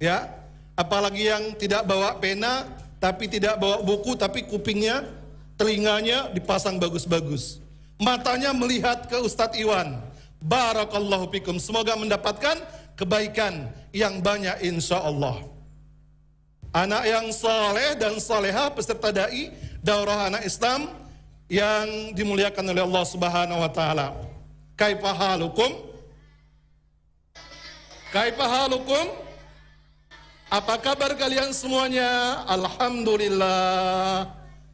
ya apalagi yang tidak bawa pena tapi tidak bawa buku tapi kupingnya telinganya dipasang bagus-bagus matanya melihat ke Ustadz Iwan Barakallahu fikum. semoga mendapatkan kebaikan yang banyak insya Allah anak yang soleh dan soleha peserta dai daurah anak Islam yang dimuliakan oleh Allah Subhanahu wa taala kaifahalukum kaifahalukum apa kabar kalian semuanya? Alhamdulillah.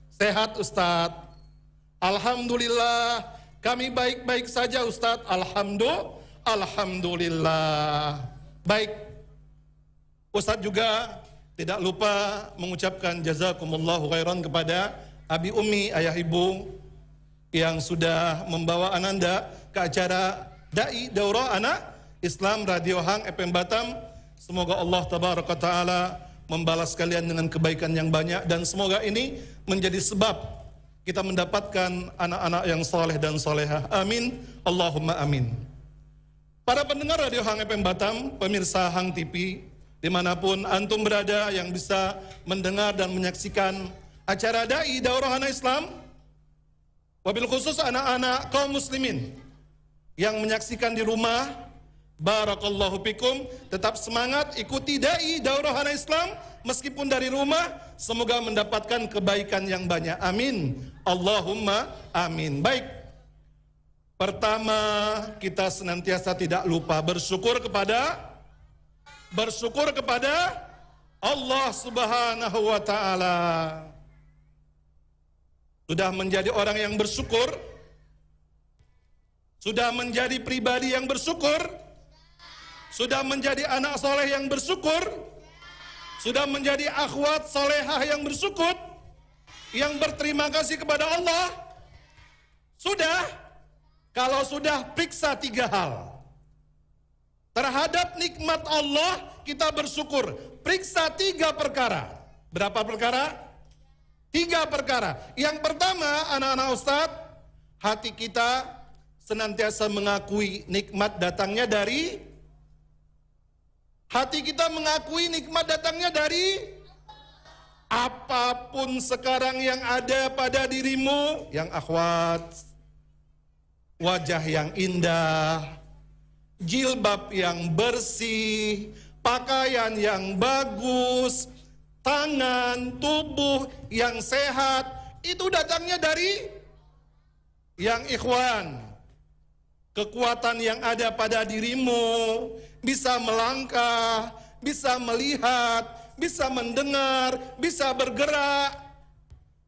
Sehat Ustadz. Alhamdulillah. Kami baik-baik saja Ustadz. Alhamdulillah. Alhamdulillah. Baik. Ustadz juga tidak lupa mengucapkan jazakumullah khairan kepada Abi Umi, ayah ibu yang sudah membawa ananda ke acara Dai Daurah Anak Islam Radio Hang FM Batam Semoga Allah tabaraka taala membalas kalian dengan kebaikan yang banyak dan semoga ini menjadi sebab kita mendapatkan anak-anak yang soleh dan solehah. Amin. Allahumma amin. Para pendengar Radio Hang FM Batam, pemirsa Hang TV, dimanapun antum berada yang bisa mendengar dan menyaksikan acara Dai Daurah Anak Islam, wabil khusus anak-anak kaum muslimin yang menyaksikan di rumah, Barakallahu fikum. tetap semangat, ikuti dai daurahana Islam meskipun dari rumah, semoga mendapatkan kebaikan yang banyak. Amin. Allahumma amin. Baik. Pertama, kita senantiasa tidak lupa bersyukur kepada bersyukur kepada Allah Subhanahu wa taala. Sudah menjadi orang yang bersyukur, sudah menjadi pribadi yang bersyukur, sudah menjadi anak soleh yang bersyukur? Sudah menjadi akhwat solehah yang bersyukur? Yang berterima kasih kepada Allah? Sudah? Kalau sudah, periksa tiga hal. Terhadap nikmat Allah, kita bersyukur. Periksa tiga perkara. Berapa perkara? Tiga perkara. Yang pertama, anak-anak Ustad, hati kita senantiasa mengakui nikmat datangnya dari Hati kita mengakui nikmat datangnya dari apapun sekarang yang ada pada dirimu, yang akhwat, wajah yang indah, jilbab yang bersih, pakaian yang bagus, tangan, tubuh yang sehat, itu datangnya dari yang ikhwan. Kekuatan yang ada pada dirimu, bisa melangkah, bisa melihat, bisa mendengar, bisa bergerak,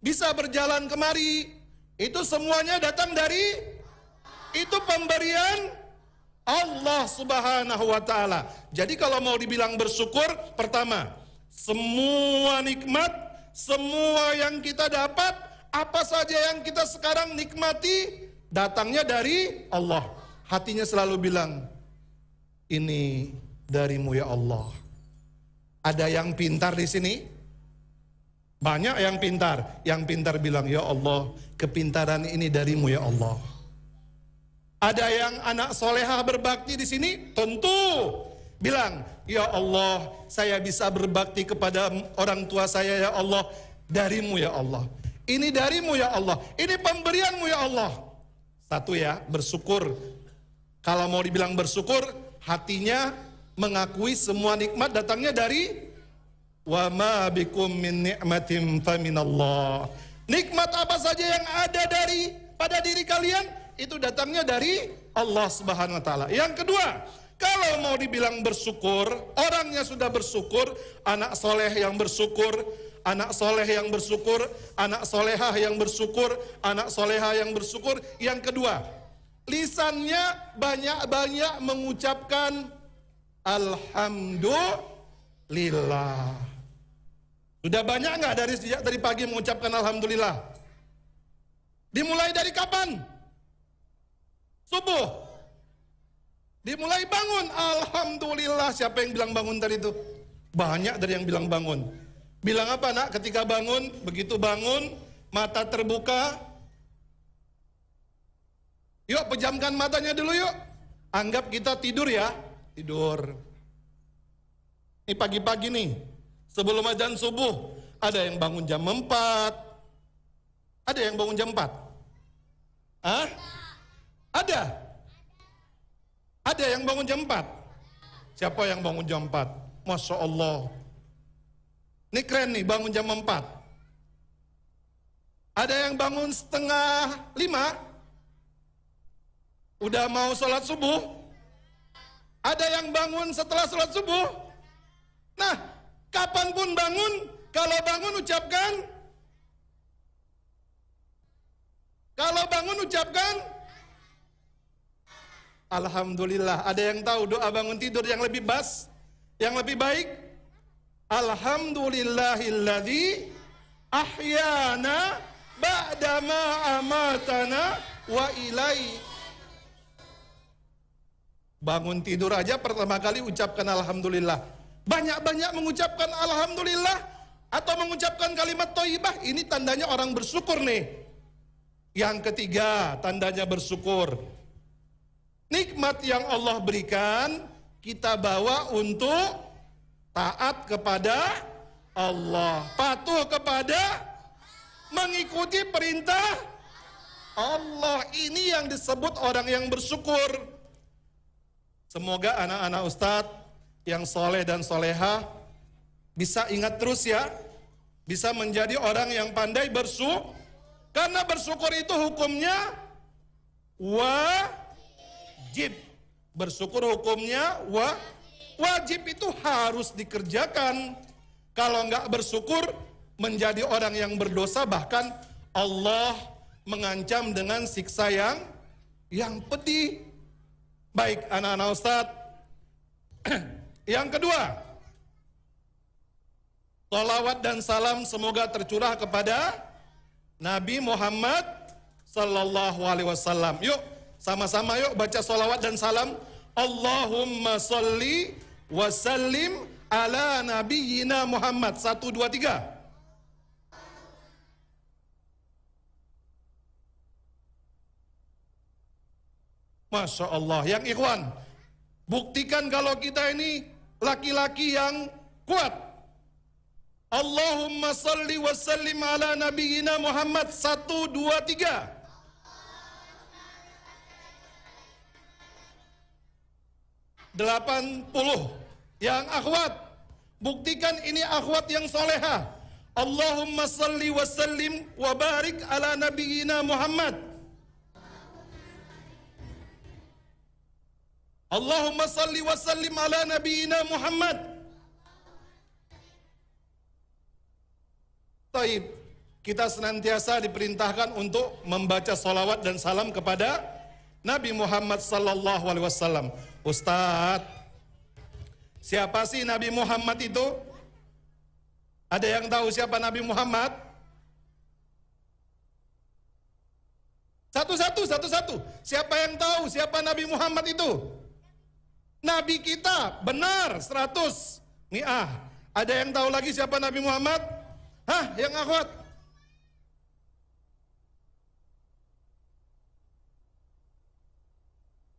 bisa berjalan kemari. Itu semuanya datang dari itu pemberian Allah Subhanahu wa taala. Jadi kalau mau dibilang bersyukur, pertama, semua nikmat, semua yang kita dapat, apa saja yang kita sekarang nikmati datangnya dari Allah. Hatinya selalu bilang, ini darimu ya Allah. Ada yang pintar di sini? Banyak yang pintar. Yang pintar bilang, ya Allah, kepintaran ini darimu ya Allah. Ada yang anak soleha berbakti di sini? Tentu. Bilang, ya Allah, saya bisa berbakti kepada orang tua saya ya Allah. Darimu ya Allah. Ini darimu ya Allah. Ini pemberianmu ya Allah. Satu ya, bersyukur. Kalau mau dibilang bersyukur, hatinya mengakui semua nikmat datangnya dari wa ma bikum min ni'matin faminallah. Nikmat apa saja yang ada dari pada diri kalian itu datangnya dari Allah Subhanahu wa taala. Yang kedua, kalau mau dibilang bersyukur, orangnya sudah bersyukur, anak soleh yang bersyukur, anak soleh yang bersyukur, anak solehah yang bersyukur, anak solehah yang bersyukur. Yang kedua, lisannya banyak-banyak mengucapkan alhamdulillah. Sudah banyak nggak dari sejak tadi pagi mengucapkan alhamdulillah? Dimulai dari kapan? Subuh. Dimulai bangun, alhamdulillah. Siapa yang bilang bangun tadi itu? Banyak dari yang bilang bangun. Bilang apa nak? Ketika bangun, begitu bangun, mata terbuka, Yuk pejamkan matanya dulu yuk. Anggap kita tidur ya. Tidur. Ini pagi-pagi nih. Sebelum azan subuh. Ada yang bangun jam 4. Ada yang bangun jam 4? Hah? Ada? Ada yang bangun jam 4? Siapa yang bangun jam 4? Masya Allah. Ini keren nih bangun jam 4. Ada yang bangun setengah lima? Udah mau sholat subuh? Ada yang bangun setelah sholat subuh? Nah, kapanpun bangun, kalau bangun ucapkan Kalau bangun ucapkan Alhamdulillah. Ada yang tahu doa bangun tidur yang lebih bas? Yang lebih baik? Alhamdulillahilladzi ahyana ba'dama amatana wa ilaihi Bangun tidur aja pertama kali ucapkan Alhamdulillah. Banyak-banyak mengucapkan Alhamdulillah atau mengucapkan kalimat toibah. Ini tandanya orang bersyukur nih. Yang ketiga, tandanya bersyukur. Nikmat yang Allah berikan kita bawa untuk taat kepada Allah, patuh kepada mengikuti perintah Allah. Ini yang disebut orang yang bersyukur. Semoga anak-anak Ustadz yang soleh dan soleha bisa ingat terus ya. Bisa menjadi orang yang pandai bersyukur. Karena bersyukur itu hukumnya wajib. Bersyukur hukumnya wa wajib itu harus dikerjakan. Kalau nggak bersyukur menjadi orang yang berdosa bahkan Allah mengancam dengan siksa yang yang pedih. Baik, anak-anak Ustaz. Yang kedua, Salawat dan salam semoga tercurah kepada Nabi Muhammad Sallallahu Alaihi Wasallam. Yuk, sama-sama yuk baca salawat dan salam. Allahumma salli wa sallim ala nabiyina Muhammad. Satu, dua, tiga. Masya Allah. Yang ikhwan, buktikan kalau kita ini laki-laki yang kuat. Allahumma salli wa sallim ala nabiyina Muhammad 1, 2, 3. Delapan puluh yang akhwat buktikan ini akhwat yang soleha Allahumma salli wa sallim wa barik ala nabiyina Muhammad Allahumma salli wa sallim ala nabiyyina Muhammad. Taib, kita senantiasa diperintahkan untuk membaca salawat dan salam kepada Nabi Muhammad sallallahu alaihi wasallam. Ustaz, siapa sih Nabi Muhammad itu? Ada yang tahu siapa Nabi Muhammad? Satu-satu, satu-satu. Siapa yang tahu siapa Nabi Muhammad itu? Nabi kita benar 100 mi'ah. Ada yang tahu lagi siapa Nabi Muhammad? Hah, yang akhwat?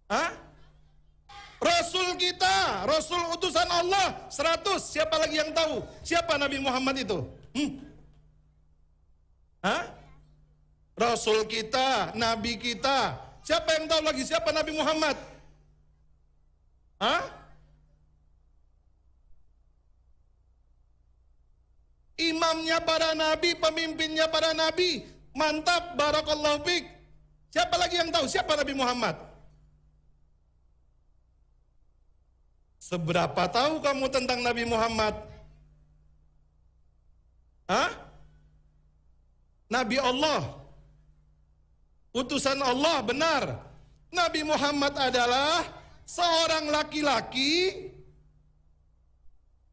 Hah? Rasul kita, Rasul utusan Allah 100. Siapa lagi yang tahu? Siapa Nabi Muhammad itu? Hmm? Hah? Rasul kita, Nabi kita. Siapa yang tahu lagi siapa Nabi Muhammad? Hah? Imamnya para nabi, pemimpinnya para nabi. Mantap, barakallahu fiq. Siapa lagi yang tahu siapa Nabi Muhammad? Seberapa tahu kamu tentang Nabi Muhammad? Hah? Nabi Allah. Utusan Allah benar. Nabi Muhammad adalah seorang laki-laki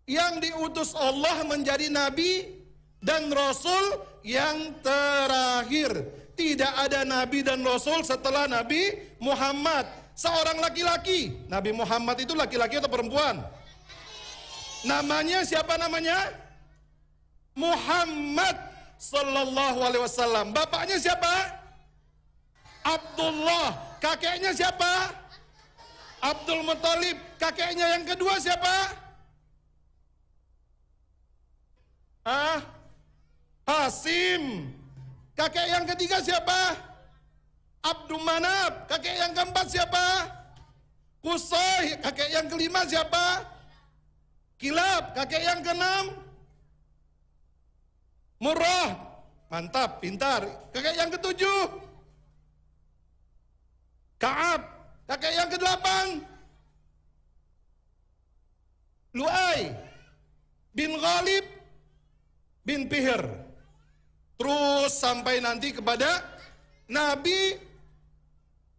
yang diutus Allah menjadi nabi dan rasul yang terakhir. Tidak ada nabi dan rasul setelah Nabi Muhammad. Seorang laki-laki. Nabi Muhammad itu laki-laki atau perempuan? Namanya siapa namanya? Muhammad sallallahu alaihi wasallam. Bapaknya siapa? Abdullah. Kakeknya siapa? Abdul Muthalib. Kakeknya yang kedua siapa? Ah, Hasim. Kakek yang ketiga siapa? Abdul Manab. Kakek yang keempat siapa? Kusai. Kakek yang kelima siapa? Kilab. Kakek yang keenam? Murrah. Mantap, pintar. Kakek yang ketujuh? Kaab. Kakek yang kedelapan, 8 Lu'ai bin Ghalib bin Pihir. Terus sampai nanti kepada Nabi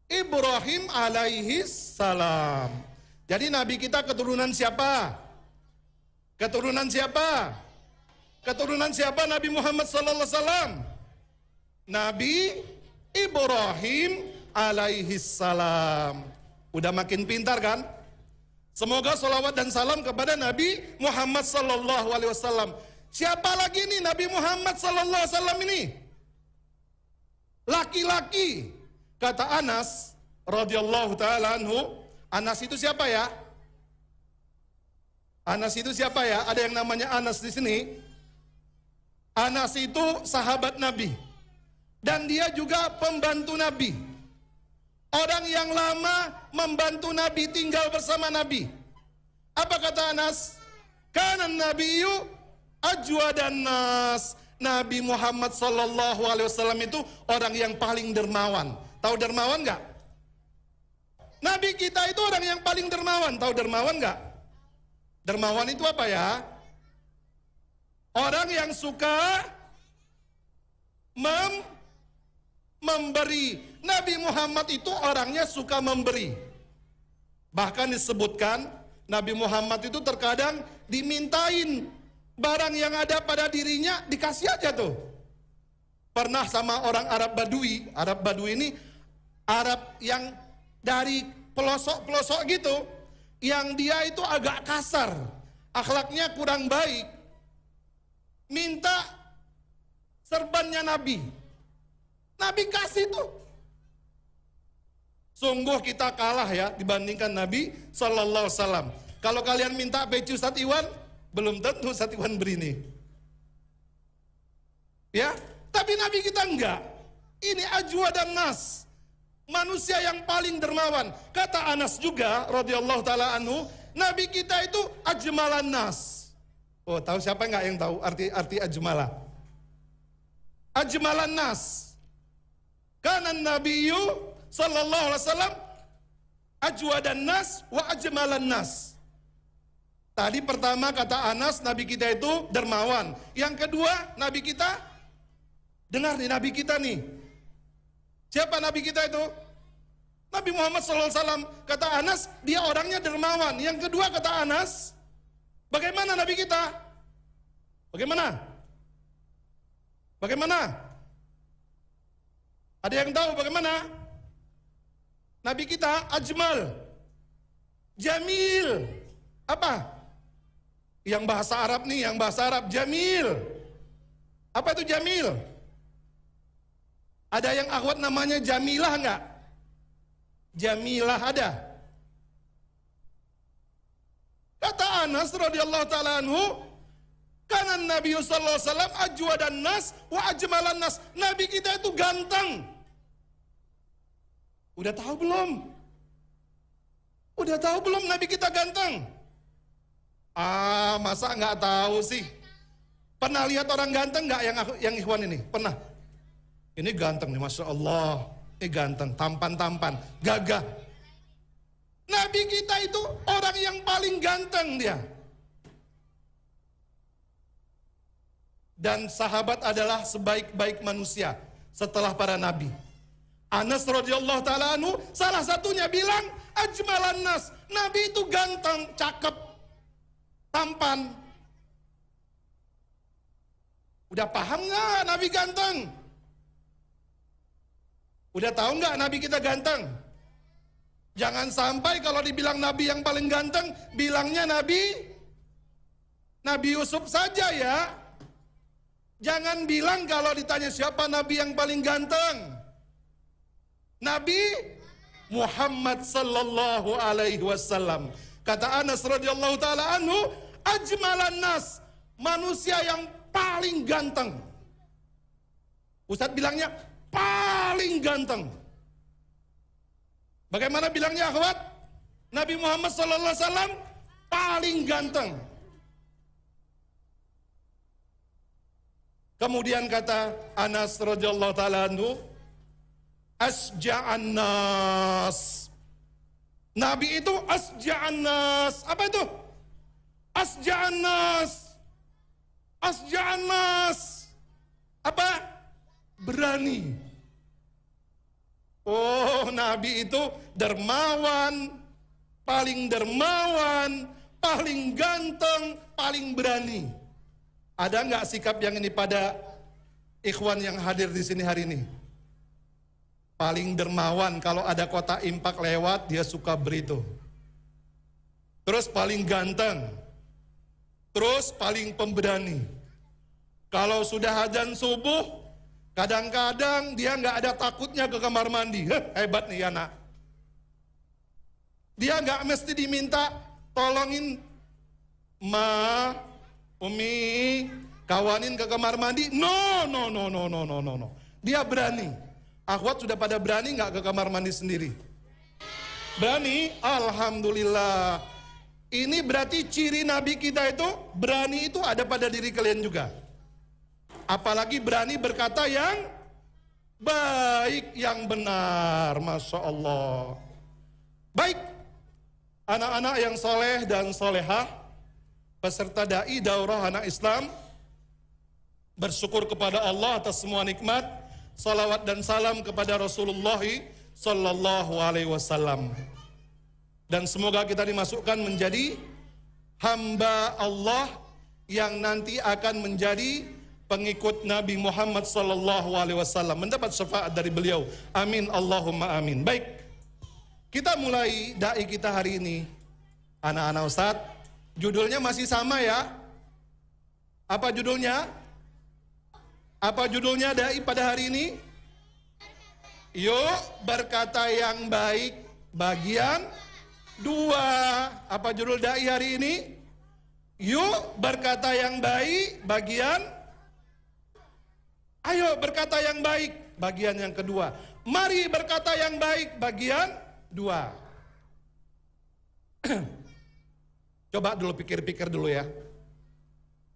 Ibrahim alaihi salam. Jadi nabi kita keturunan siapa? Keturunan siapa? Keturunan siapa Nabi Muhammad sallallahu alaihi wasallam? Nabi Ibrahim alaihi salam. Udah makin pintar kan? Semoga salawat dan salam kepada Nabi Muhammad sallallahu alaihi wasallam. Siapa lagi nih Nabi Muhammad sallallahu alaihi wasallam ini? Laki-laki. Kata Anas radhiyallahu taala anhu, Anas itu siapa ya? Anas itu siapa ya? Ada yang namanya Anas di sini. Anas itu sahabat Nabi. Dan dia juga pembantu Nabi. Orang yang lama membantu Nabi tinggal bersama Nabi. Apa kata Anas? Karena Nabiyu dan nas. Nabi Muhammad Sallallahu Alaihi Wasallam itu orang yang paling dermawan. Tahu dermawan nggak? Nabi kita itu orang yang paling dermawan. Tahu dermawan nggak? Dermawan itu apa ya? Orang yang suka mem memberi. Nabi Muhammad itu orangnya suka memberi. Bahkan disebutkan Nabi Muhammad itu terkadang dimintain barang yang ada pada dirinya dikasih aja tuh. Pernah sama orang Arab Badui, Arab Badui ini Arab yang dari pelosok-pelosok gitu, yang dia itu agak kasar, akhlaknya kurang baik. Minta serbannya Nabi, Nabi kasih tuh. Sungguh kita kalah ya dibandingkan Nabi Sallallahu Alaihi Kalau kalian minta peci Ustaz belum tentu Ustaz Iwan beri nih. Ya, tapi Nabi kita enggak. Ini ajwa dan nas. Manusia yang paling dermawan. Kata Anas juga radhiyallahu taala anhu, Nabi kita itu ajmalan nas. Oh, tahu siapa enggak yang tahu arti arti ajmala? Ajmalan nas. Karena Yu sallallahu alaihi wasallam ajwadan nas wa ajmalan nas. Tadi pertama kata Anas Nabi kita itu dermawan. Yang kedua Nabi kita dengar nih Nabi kita nih. Siapa Nabi kita itu? Nabi Muhammad Alaihi Wasallam kata Anas dia orangnya dermawan. Yang kedua kata Anas bagaimana Nabi kita? Bagaimana? Bagaimana? Ada yang tahu bagaimana? Nabi kita ajmal, jamil, apa? Yang bahasa Arab nih, yang bahasa Arab jamil. Apa itu jamil? Ada yang akhwat namanya Jamilah enggak? Jamilah ada. Kata Anas radhiyallahu taala anhu, karena Nabi Sallallahu Alaihi Wasallam ajwa dan nas wa ajmalan nas. Nabi kita itu ganteng. Udah tahu belum? Udah tahu belum Nabi kita ganteng? Ah, masa nggak tahu sih? Pernah lihat orang ganteng nggak yang yang Ikhwan ini? Pernah? Ini ganteng nih, masya Allah. Ini ganteng, tampan-tampan, gagah. Nabi kita itu orang yang paling ganteng dia. dan sahabat adalah sebaik-baik manusia setelah para nabi. Anas radhiyallahu taala anu salah satunya bilang ajmalan nas. Nabi itu ganteng, cakep, tampan. Udah paham nggak Nabi ganteng? Udah tahu nggak Nabi kita ganteng? Jangan sampai kalau dibilang Nabi yang paling ganteng, bilangnya Nabi Nabi Yusuf saja ya. Jangan bilang kalau ditanya siapa nabi yang paling ganteng. Nabi Muhammad sallallahu alaihi wasallam. Kata Anas radhiyallahu taala anhu, ajmalan nas, manusia yang paling ganteng. Ustaz bilangnya paling ganteng. Bagaimana bilangnya akhwat? Nabi Muhammad sallallahu alaihi wasallam paling ganteng. Kemudian kata Anas radhiyallahu taala anhu, asja'an nas. Nabi itu asja'an nas. Apa itu? Asja'an nas. Asja'an nas. Apa? Berani. Oh, Nabi itu dermawan, paling dermawan, paling ganteng, paling berani. Ada nggak sikap yang ini pada ikhwan yang hadir di sini hari ini? Paling dermawan kalau ada kota impak lewat dia suka berito. Terus paling ganteng. Terus paling pemberani. Kalau sudah hajan subuh, kadang-kadang dia nggak ada takutnya ke kamar mandi. Heh, hebat nih anak. Dia nggak mesti diminta tolongin ma Umi, kawanin ke kamar mandi? No, no, no, no, no, no, no, no. Dia berani. Akhwat sudah pada berani nggak ke kamar mandi sendiri? Berani? Alhamdulillah. Ini berarti ciri Nabi kita itu berani itu ada pada diri kalian juga. Apalagi berani berkata yang baik, yang benar. Masya Allah. Baik, anak-anak yang soleh dan solehah serta dai daurah anak Islam bersyukur kepada Allah atas semua nikmat salawat dan salam kepada Rasulullah sallallahu alaihi wasallam dan semoga kita dimasukkan menjadi hamba Allah yang nanti akan menjadi pengikut Nabi Muhammad sallallahu alaihi wasallam mendapat syafaat dari beliau. Amin Allahumma amin. Baik. Kita mulai dai kita hari ini. Anak-anak Ustaz, Judulnya masih sama ya. Apa judulnya? Apa judulnya dai pada hari ini? Yuk berkata yang baik bagian dua. Apa judul dai hari ini? Yuk berkata yang baik bagian Ayo berkata yang baik bagian yang kedua. Mari berkata yang baik bagian dua. Coba dulu pikir-pikir dulu ya.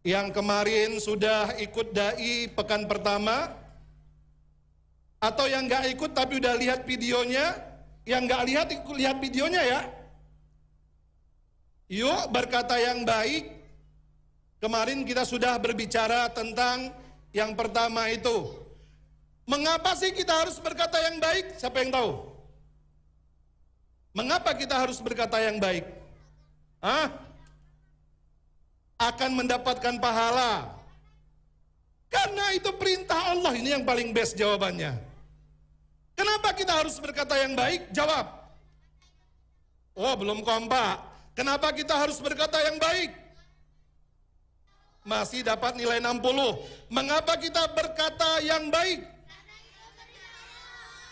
Yang kemarin sudah ikut dai pekan pertama, atau yang nggak ikut tapi udah lihat videonya, yang nggak lihat ikut lihat videonya ya. Yuk berkata yang baik. Kemarin kita sudah berbicara tentang yang pertama itu. Mengapa sih kita harus berkata yang baik? Siapa yang tahu? Mengapa kita harus berkata yang baik? Hah? akan mendapatkan pahala. Karena itu perintah Allah ini yang paling best jawabannya. Kenapa kita harus berkata yang baik? Jawab. Oh, belum kompak. Kenapa kita harus berkata yang baik? Masih dapat nilai 60. Mengapa kita berkata yang baik?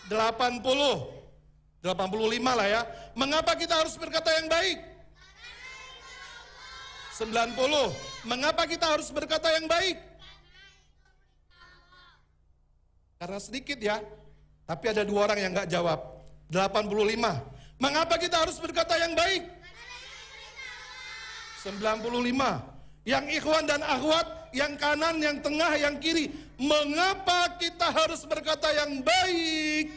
80. 85 lah ya. Mengapa kita harus berkata yang baik? 90. Mengapa kita harus berkata yang baik? Karena sedikit ya. Tapi ada dua orang yang nggak jawab. 85. Mengapa kita harus berkata yang baik? 95. Yang ikhwan dan akhwat, yang kanan, yang tengah, yang kiri. Mengapa kita harus berkata yang baik?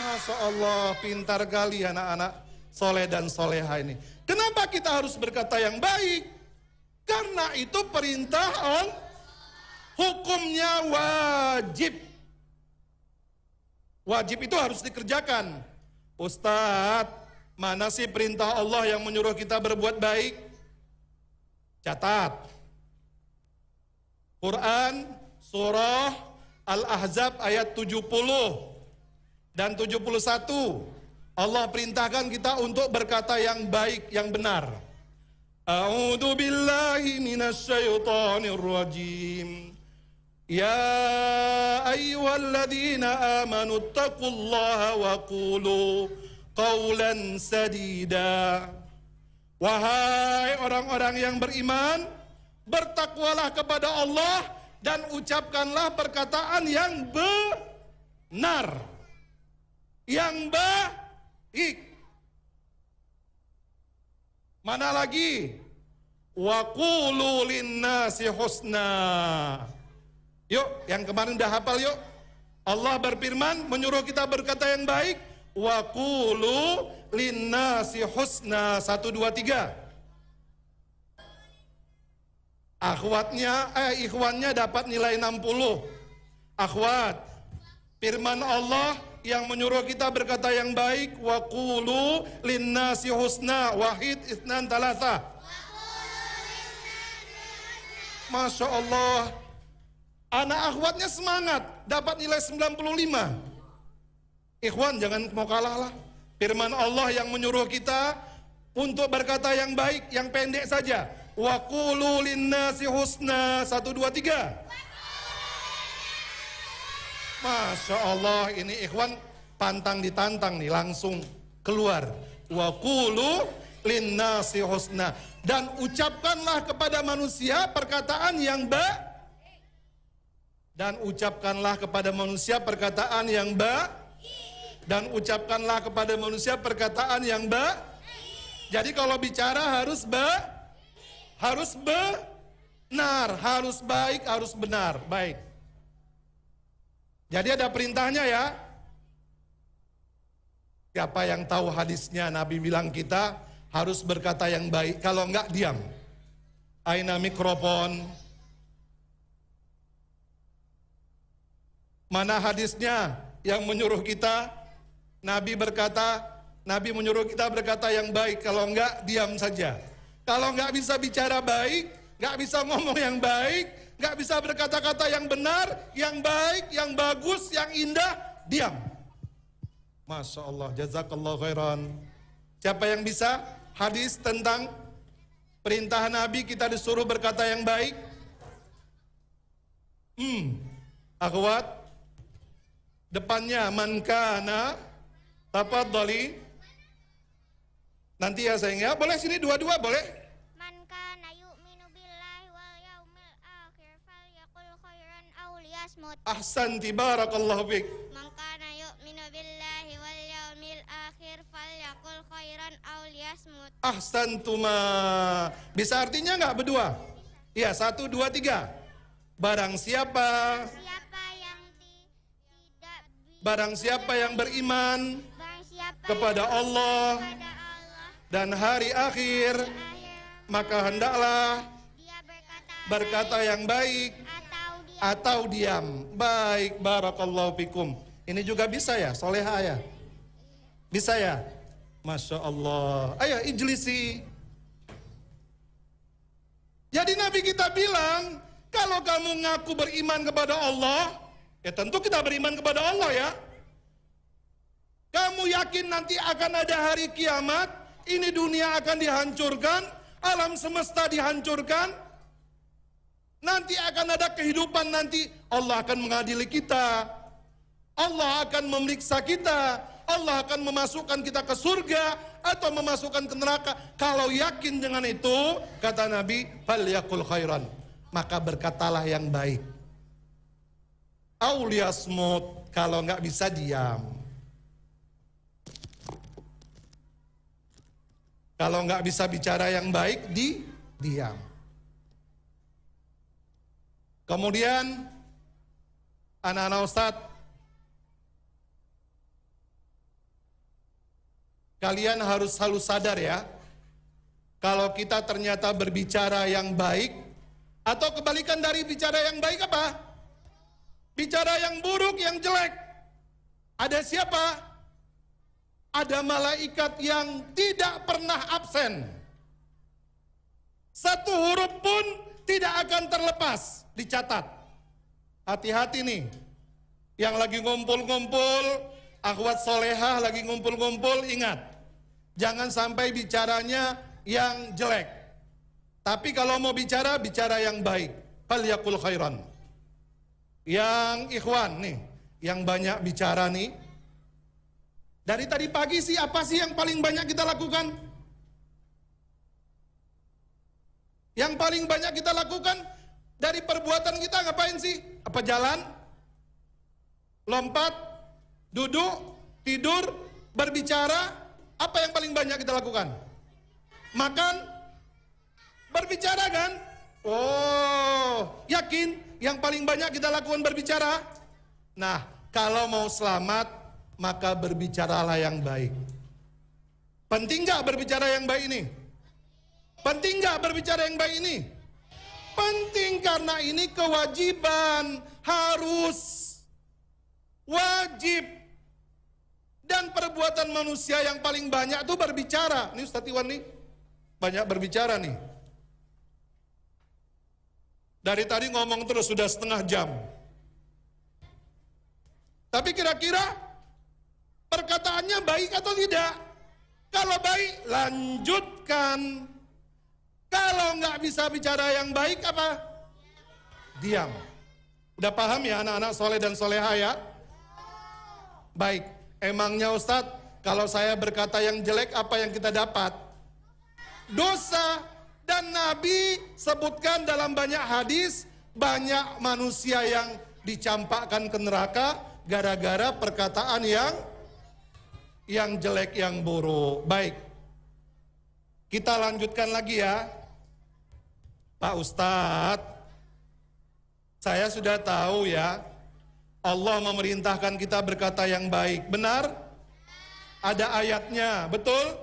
Masya Allah, pintar kali anak-anak soleh dan soleha ini. Kenapa kita harus berkata yang baik? Karena itu perintah Allah hukumnya wajib. Wajib itu harus dikerjakan. Ustadz, mana sih perintah Allah yang menyuruh kita berbuat baik? Catat. Quran surah Al-Ahzab ayat 70 dan 71. Allah perintahkan kita untuk berkata yang baik, yang benar. A'udzu billahi minasyaitonir rajim. Ya ayyuhalladzina amanu taqullaha wa qulu qawlan sadida. Wahai orang-orang yang beriman, bertakwalah kepada Allah dan ucapkanlah perkataan yang benar. Yang benar Ik. Mana lagi? Wa qulu linnasi husna. Yuk, yang kemarin udah hafal yuk. Allah berfirman menyuruh kita berkata yang baik. Wa qulu linnasi husna. Satu, dua, tiga. Akhwatnya, eh ikhwannya dapat nilai 60. Akhwat, firman Allah yang menyuruh kita berkata yang baik wa qulu linnasi husna wahid itsnan talasa Masya Allah anak akhwatnya semangat dapat nilai 95 ikhwan jangan mau kalah lah firman Allah yang menyuruh kita untuk berkata yang baik yang pendek saja wa qulu linnasi husna 1 2 3 Masya Allah ini ikhwan pantang ditantang nih langsung keluar. Wa linna Si husna. Dan ucapkanlah kepada manusia perkataan yang Ba Dan ucapkanlah kepada manusia perkataan yang Ba Dan ucapkanlah kepada manusia perkataan yang Ba. Jadi kalau bicara harus Ba harus benar, harus baik, harus benar, baik. Jadi ada perintahnya ya. Siapa yang tahu hadisnya Nabi bilang kita harus berkata yang baik. Kalau enggak diam. Aina mikrofon. Mana hadisnya yang menyuruh kita? Nabi berkata, Nabi menyuruh kita berkata yang baik. Kalau enggak diam saja. Kalau enggak bisa bicara baik, enggak bisa ngomong yang baik, nggak bisa berkata-kata yang benar, yang baik, yang bagus, yang indah, diam. Masya Allah, jazakallah khairan. Siapa yang bisa? Hadis tentang perintah Nabi kita disuruh berkata yang baik. Hmm, akhwat, depannya mankana, tapat doli. Nanti ya sayang ya, boleh sini dua-dua boleh? Ahsan barakallahu fik. Man kana yu'minu billahi wal yaumil akhir falyakul khairan aw liyasmut. Ahsantuma. Bisa artinya nggak berdua? Iya, satu, dua, tiga. Barang siapa? Siapa yang tidak Barang siapa yang beriman kepada Allah dan hari akhir maka hendaklah berkata yang baik atau diam. Baik, barakallahu fikum. Ini juga bisa ya, soleha ya? Bisa ya? Masya Allah. Ayo, ijlisi. Jadi Nabi kita bilang, kalau kamu ngaku beriman kepada Allah, ya tentu kita beriman kepada Allah ya. Kamu yakin nanti akan ada hari kiamat, ini dunia akan dihancurkan, alam semesta dihancurkan, Nanti akan ada kehidupan nanti Allah akan mengadili kita. Allah akan memeriksa kita. Allah akan memasukkan kita ke surga atau memasukkan ke neraka. Kalau yakin dengan itu, kata Nabi, "Falyakul khairan." Maka berkatalah yang baik. Auliasmut kalau nggak bisa diam. Kalau nggak bisa bicara yang baik, di diam. Kemudian anak-anak Ustad, kalian harus selalu sadar ya, kalau kita ternyata berbicara yang baik, atau kebalikan dari bicara yang baik apa? Bicara yang buruk, yang jelek. Ada siapa? Ada malaikat yang tidak pernah absen. Satu huruf pun tidak akan terlepas, dicatat. Hati-hati nih, yang lagi ngumpul-ngumpul, akhwat solehah lagi ngumpul-ngumpul, ingat. Jangan sampai bicaranya yang jelek. Tapi kalau mau bicara, bicara yang baik. Fal yakul khairan. Yang ikhwan nih, yang banyak bicara nih. Dari tadi pagi sih, apa sih yang paling banyak kita lakukan? Yang paling banyak kita lakukan dari perbuatan kita ngapain sih? Apa jalan? Lompat, duduk, tidur, berbicara, apa yang paling banyak kita lakukan? Makan, berbicara kan? Oh, yakin yang paling banyak kita lakukan berbicara? Nah, kalau mau selamat, maka berbicaralah yang baik. Penting gak berbicara yang baik ini? Penting nggak berbicara yang baik ini? Penting karena ini kewajiban harus wajib dan perbuatan manusia yang paling banyak tuh berbicara. Nih, Ustaz Iwan nih banyak berbicara nih. Dari tadi ngomong terus sudah setengah jam. Tapi kira-kira perkataannya baik atau tidak? Kalau baik, lanjutkan. Kalau nggak bisa bicara yang baik apa? Diam. Udah paham ya anak-anak soleh dan soleha ya? Baik. Emangnya Ustadz, kalau saya berkata yang jelek apa yang kita dapat? Dosa dan Nabi sebutkan dalam banyak hadis banyak manusia yang dicampakkan ke neraka gara-gara perkataan yang yang jelek yang buruk. Baik. Kita lanjutkan lagi ya. Pak Ustadz, saya sudah tahu ya, Allah memerintahkan kita berkata yang baik. Benar? Ada ayatnya, betul?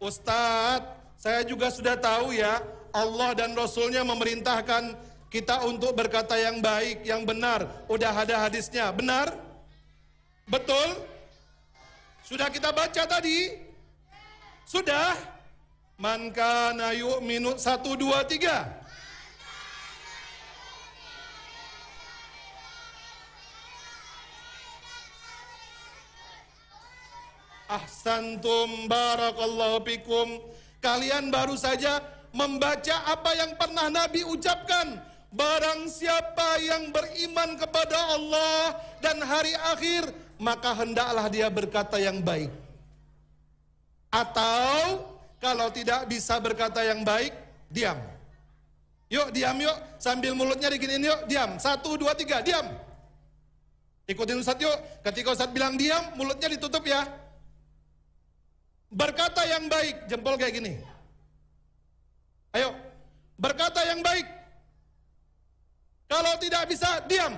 Ustadz, saya juga sudah tahu ya, Allah dan Rasulnya memerintahkan kita untuk berkata yang baik, yang benar. Udah ada hadisnya, benar? Betul? Sudah kita baca tadi? Sudah? Man kana yu'minu satu dua tiga. Ahsantum barakallahu fikum. Kalian baru saja membaca apa yang pernah Nabi ucapkan. Barang siapa yang beriman kepada Allah dan hari akhir, maka hendaklah dia berkata yang baik. Atau kalau tidak bisa berkata yang baik, diam. Yuk, diam yuk. Sambil mulutnya diginiin yuk, diam. Satu, dua, tiga, diam. Ikutin Ustadz yuk. Ketika Ustadz bilang diam, mulutnya ditutup ya. Berkata yang baik, jempol kayak gini. Ayo, berkata yang baik. Kalau tidak bisa, diam.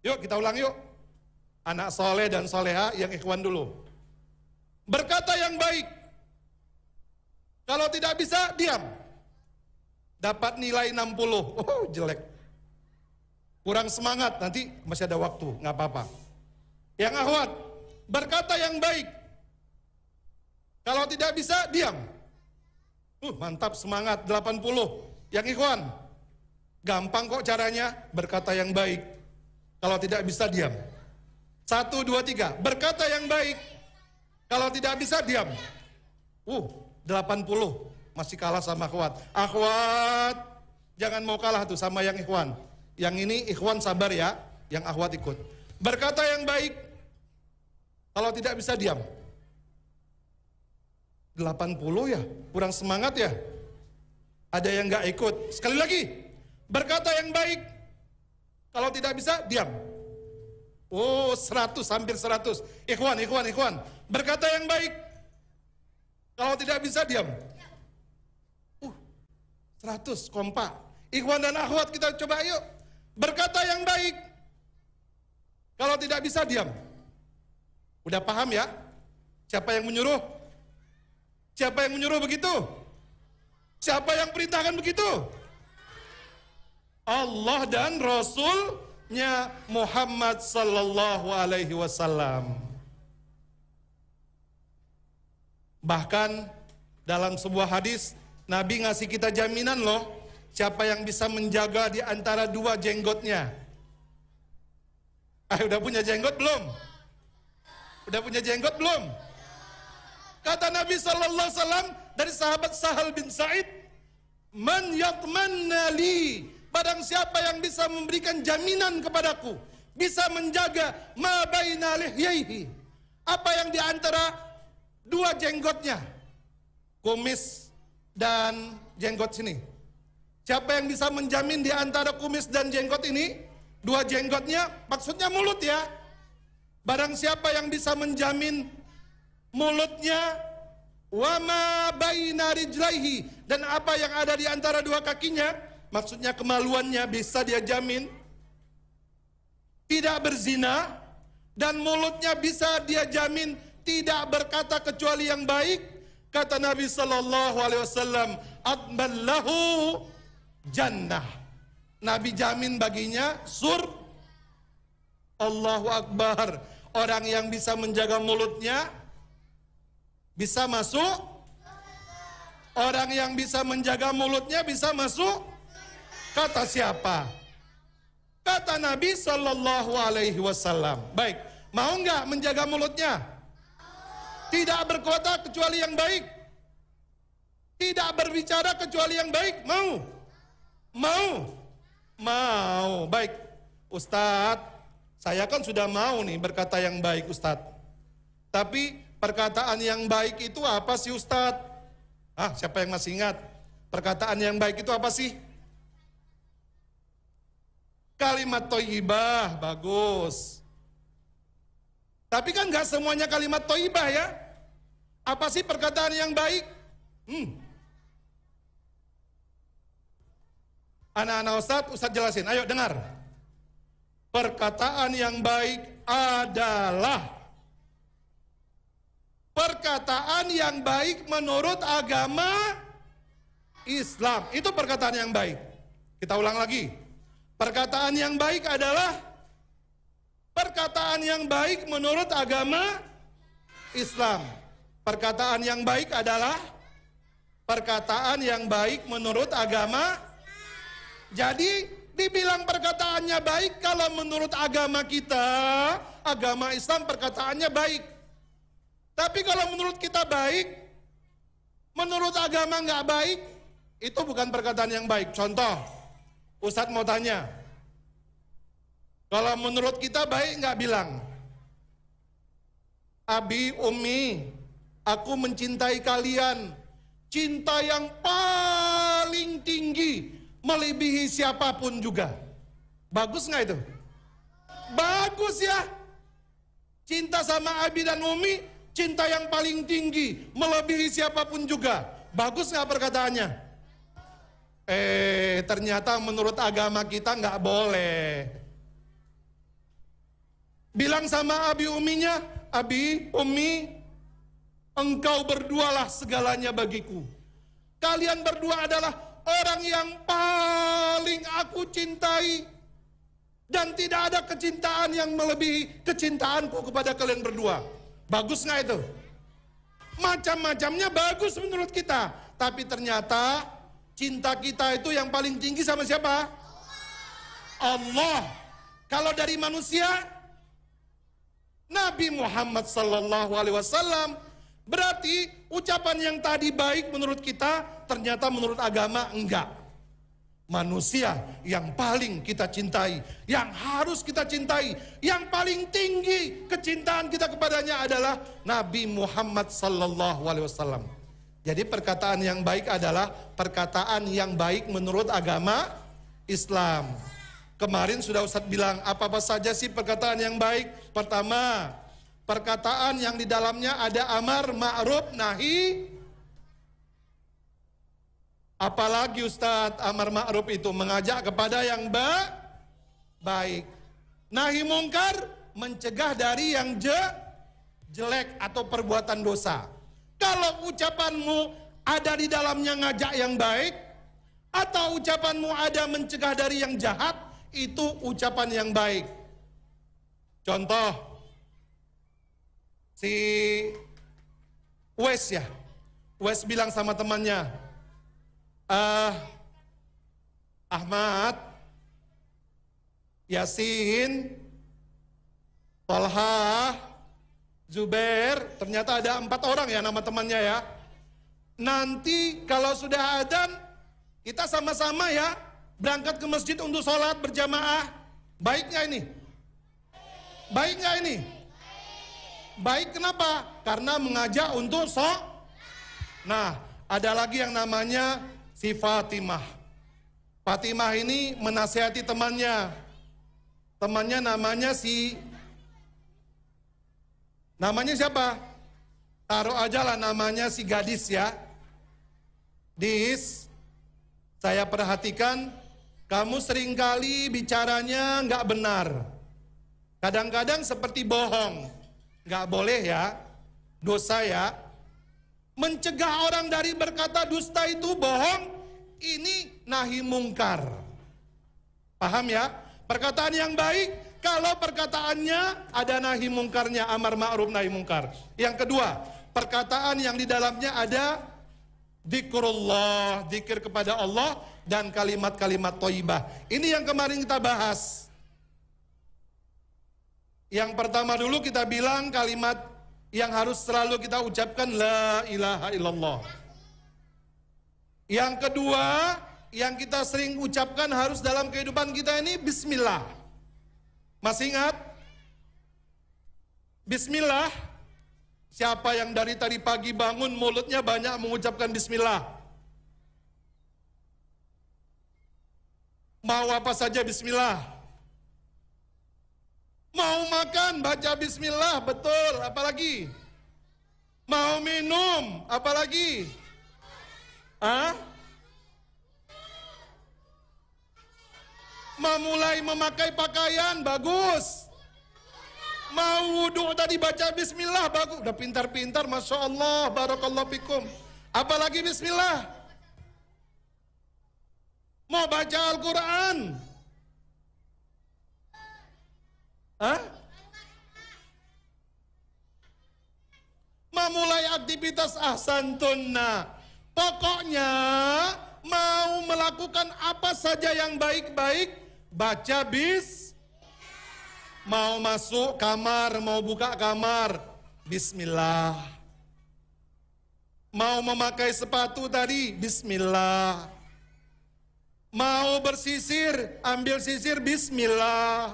Yuk kita ulang yuk. Anak soleh dan soleha yang ikhwan dulu. Berkata yang baik. Kalau tidak bisa, diam. Dapat nilai 60. Oh, jelek. Kurang semangat, nanti masih ada waktu, nggak apa-apa. Yang ahwat, berkata yang baik. Kalau tidak bisa, diam. Uh, mantap semangat, 80. Yang ikhwan, gampang kok caranya berkata yang baik. Kalau tidak bisa, diam. Satu, dua, tiga. Berkata yang baik. Kalau tidak bisa, diam. Uh, 80 masih kalah sama akhwat. Akhwat jangan mau kalah tuh sama yang ikhwan. Yang ini ikhwan sabar ya, yang akhwat ikut. Berkata yang baik kalau tidak bisa diam. 80 ya, kurang semangat ya. Ada yang nggak ikut. Sekali lagi, berkata yang baik. Kalau tidak bisa, diam. Oh, 100 hampir 100. Ikhwan, ikhwan, ikhwan. Berkata yang baik. Kalau tidak bisa diam. Uh, 100 kompak. Ikhwan dan akhwat kita coba yuk berkata yang baik. Kalau tidak bisa diam. Udah paham ya? Siapa yang menyuruh? Siapa yang menyuruh begitu? Siapa yang perintahkan begitu? Allah dan Rasulnya Muhammad sallallahu alaihi wasallam. Bahkan dalam sebuah hadis Nabi ngasih kita jaminan loh siapa yang bisa menjaga di antara dua jenggotnya. Ah, udah punya jenggot belum? Udah punya jenggot belum? Kata Nabi sallallahu alaihi wasallam dari sahabat Sahal bin Said, "Man yatmanna li?" Barang siapa yang bisa memberikan jaminan kepadaku, bisa menjaga ma baina lihyaihi. Apa yang di antara dua jenggotnya, kumis dan jenggot sini. Siapa yang bisa menjamin di antara kumis dan jenggot ini, dua jenggotnya, maksudnya mulut ya. Barang siapa yang bisa menjamin mulutnya, wama bainari rijlaihi dan apa yang ada di antara dua kakinya, maksudnya kemaluannya bisa dia jamin. Tidak berzina dan mulutnya bisa dia jamin tidak berkata kecuali yang baik kata Nabi Shallallahu alaihi wasallam atmallahu jannah Nabi jamin baginya sur Allahu akbar orang yang bisa menjaga mulutnya bisa masuk orang yang bisa menjaga mulutnya bisa masuk kata siapa kata Nabi Shallallahu alaihi wasallam baik mau nggak menjaga mulutnya tidak berkota kecuali yang baik. Tidak berbicara kecuali yang baik. Mau? Mau? Mau. Baik. Ustadz, saya kan sudah mau nih berkata yang baik Ustadz. Tapi perkataan yang baik itu apa sih Ustadz? Ah, siapa yang masih ingat? Perkataan yang baik itu apa sih? Kalimat toyibah, bagus. Tapi kan nggak semuanya kalimat toibah ya. Apa sih perkataan yang baik? Hmm. Anak-anak Ustadz, Ustadz jelasin. Ayo dengar. Perkataan yang baik adalah perkataan yang baik menurut agama Islam. Itu perkataan yang baik. Kita ulang lagi. Perkataan yang baik adalah Perkataan yang baik menurut agama Islam. Perkataan yang baik adalah perkataan yang baik menurut agama. Jadi dibilang perkataannya baik kalau menurut agama kita, agama Islam perkataannya baik. Tapi kalau menurut kita baik, menurut agama nggak baik, itu bukan perkataan yang baik. Contoh, Ustadz mau tanya, kalau menurut kita baik nggak bilang. Abi, Umi, aku mencintai kalian. Cinta yang paling tinggi melebihi siapapun juga. Bagus nggak itu? Bagus ya. Cinta sama Abi dan Umi, cinta yang paling tinggi melebihi siapapun juga. Bagus nggak perkataannya? Eh, ternyata menurut agama kita nggak boleh. Bilang sama abi uminya, abi umi, engkau berdualah segalanya bagiku. Kalian berdua adalah orang yang paling aku cintai. Dan tidak ada kecintaan yang melebihi kecintaanku kepada kalian berdua. Bagus nggak itu? Macam-macamnya bagus menurut kita. Tapi ternyata cinta kita itu yang paling tinggi sama siapa? Allah. Kalau dari manusia Nabi Muhammad sallallahu alaihi wasallam. Berarti ucapan yang tadi baik menurut kita ternyata menurut agama enggak. Manusia yang paling kita cintai, yang harus kita cintai, yang paling tinggi kecintaan kita kepadanya adalah Nabi Muhammad sallallahu alaihi wasallam. Jadi perkataan yang baik adalah perkataan yang baik menurut agama Islam. Kemarin sudah Ustadz bilang, apa-apa saja sih perkataan yang baik? Pertama, perkataan yang di dalamnya ada amar, ma'ruf, nahi. Apalagi Ustadz, amar ma'ruf itu mengajak kepada yang ba baik. Nahi mungkar, mencegah dari yang je jelek atau perbuatan dosa. Kalau ucapanmu ada di dalamnya ngajak yang baik, atau ucapanmu ada mencegah dari yang jahat, itu ucapan yang baik. Contoh, si Wes ya, Wes bilang sama temannya, ah, Ahmad, Yasin, Tolha, Zubair, ternyata ada empat orang ya nama temannya ya. Nanti kalau sudah Adam, kita sama-sama ya berangkat ke masjid untuk sholat berjamaah, baik nggak ini? Baik nggak ini? Baik kenapa? Karena mengajak untuk sholat. Nah, ada lagi yang namanya si Fatimah. Fatimah ini menasihati temannya. Temannya namanya si Namanya siapa? Taruh aja lah namanya si gadis ya. Dis, saya perhatikan kamu seringkali bicaranya nggak benar. Kadang-kadang seperti bohong. Nggak boleh ya, dosa ya. Mencegah orang dari berkata dusta itu bohong, ini nahi mungkar. Paham ya? Perkataan yang baik, kalau perkataannya ada nahi mungkarnya, amar ma'ruf nahi mungkar. Yang kedua, perkataan yang di dalamnya ada dikurullah, dikir kepada Allah, dan kalimat-kalimat toibah. Ini yang kemarin kita bahas. Yang pertama dulu kita bilang kalimat yang harus selalu kita ucapkan la ilaha illallah. Yang kedua, yang kita sering ucapkan harus dalam kehidupan kita ini bismillah. Masih ingat? Bismillah. Siapa yang dari tadi pagi bangun mulutnya banyak mengucapkan bismillah? Mau apa saja bismillah. Mau makan baca bismillah, betul, apalagi? Mau minum, apalagi? Mau mulai memakai pakaian, bagus. Mau wudhu tadi baca bismillah, bagus. Udah pintar-pintar, Masya Allah, barakallahu fikum. Apalagi bismillah. Mau baca Al-Quran? Hah? Memulai aktivitas ahsantunna. Pokoknya mau melakukan apa saja yang baik-baik, baca bis, mau masuk kamar, mau buka kamar, bismillah. Mau memakai sepatu tadi, bismillah. Mau bersisir, ambil sisir bismillah.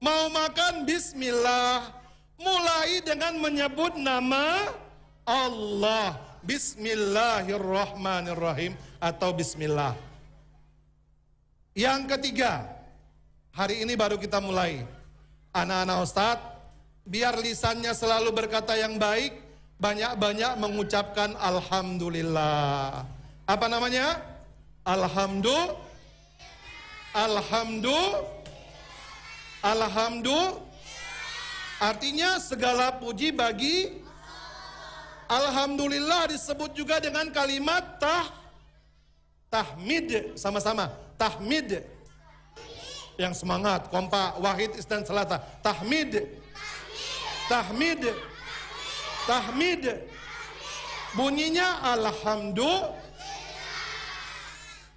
Mau makan bismillah. Mulai dengan menyebut nama Allah. Bismillahirrahmanirrahim atau bismillah. Yang ketiga, hari ini baru kita mulai. Anak-anak ustadz, biar lisannya selalu berkata yang baik, banyak-banyak mengucapkan alhamdulillah. Apa namanya? Alhamdulillah. Alhamdulillah. Alhamdulillah. Artinya segala puji bagi Alhamdulillah disebut juga dengan kalimat tah tahmid sama-sama tahmid yang semangat kompak wahid istan selatan tahmid tahmid tahmid bunyinya alhamdulillah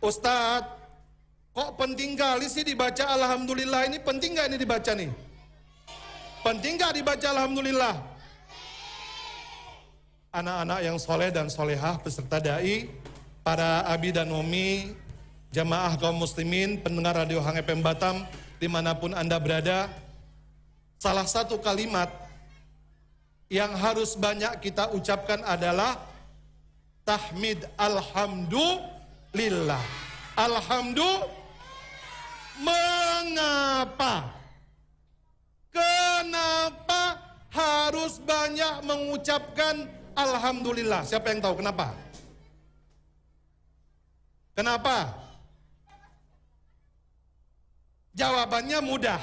Ustadz, kok penting kali sih dibaca Alhamdulillah ini penting gak ini dibaca nih? Penting gak dibaca Alhamdulillah? Anak-anak yang soleh dan solehah peserta da'i, para abi dan umi, jamaah kaum muslimin, pendengar radio Hang FM Batam, dimanapun Anda berada, salah satu kalimat yang harus banyak kita ucapkan adalah tahmid alhamdulillah lillah. Alhamdulillah. Mengapa? Kenapa harus banyak mengucapkan alhamdulillah? Siapa yang tahu kenapa? Kenapa? Jawabannya mudah.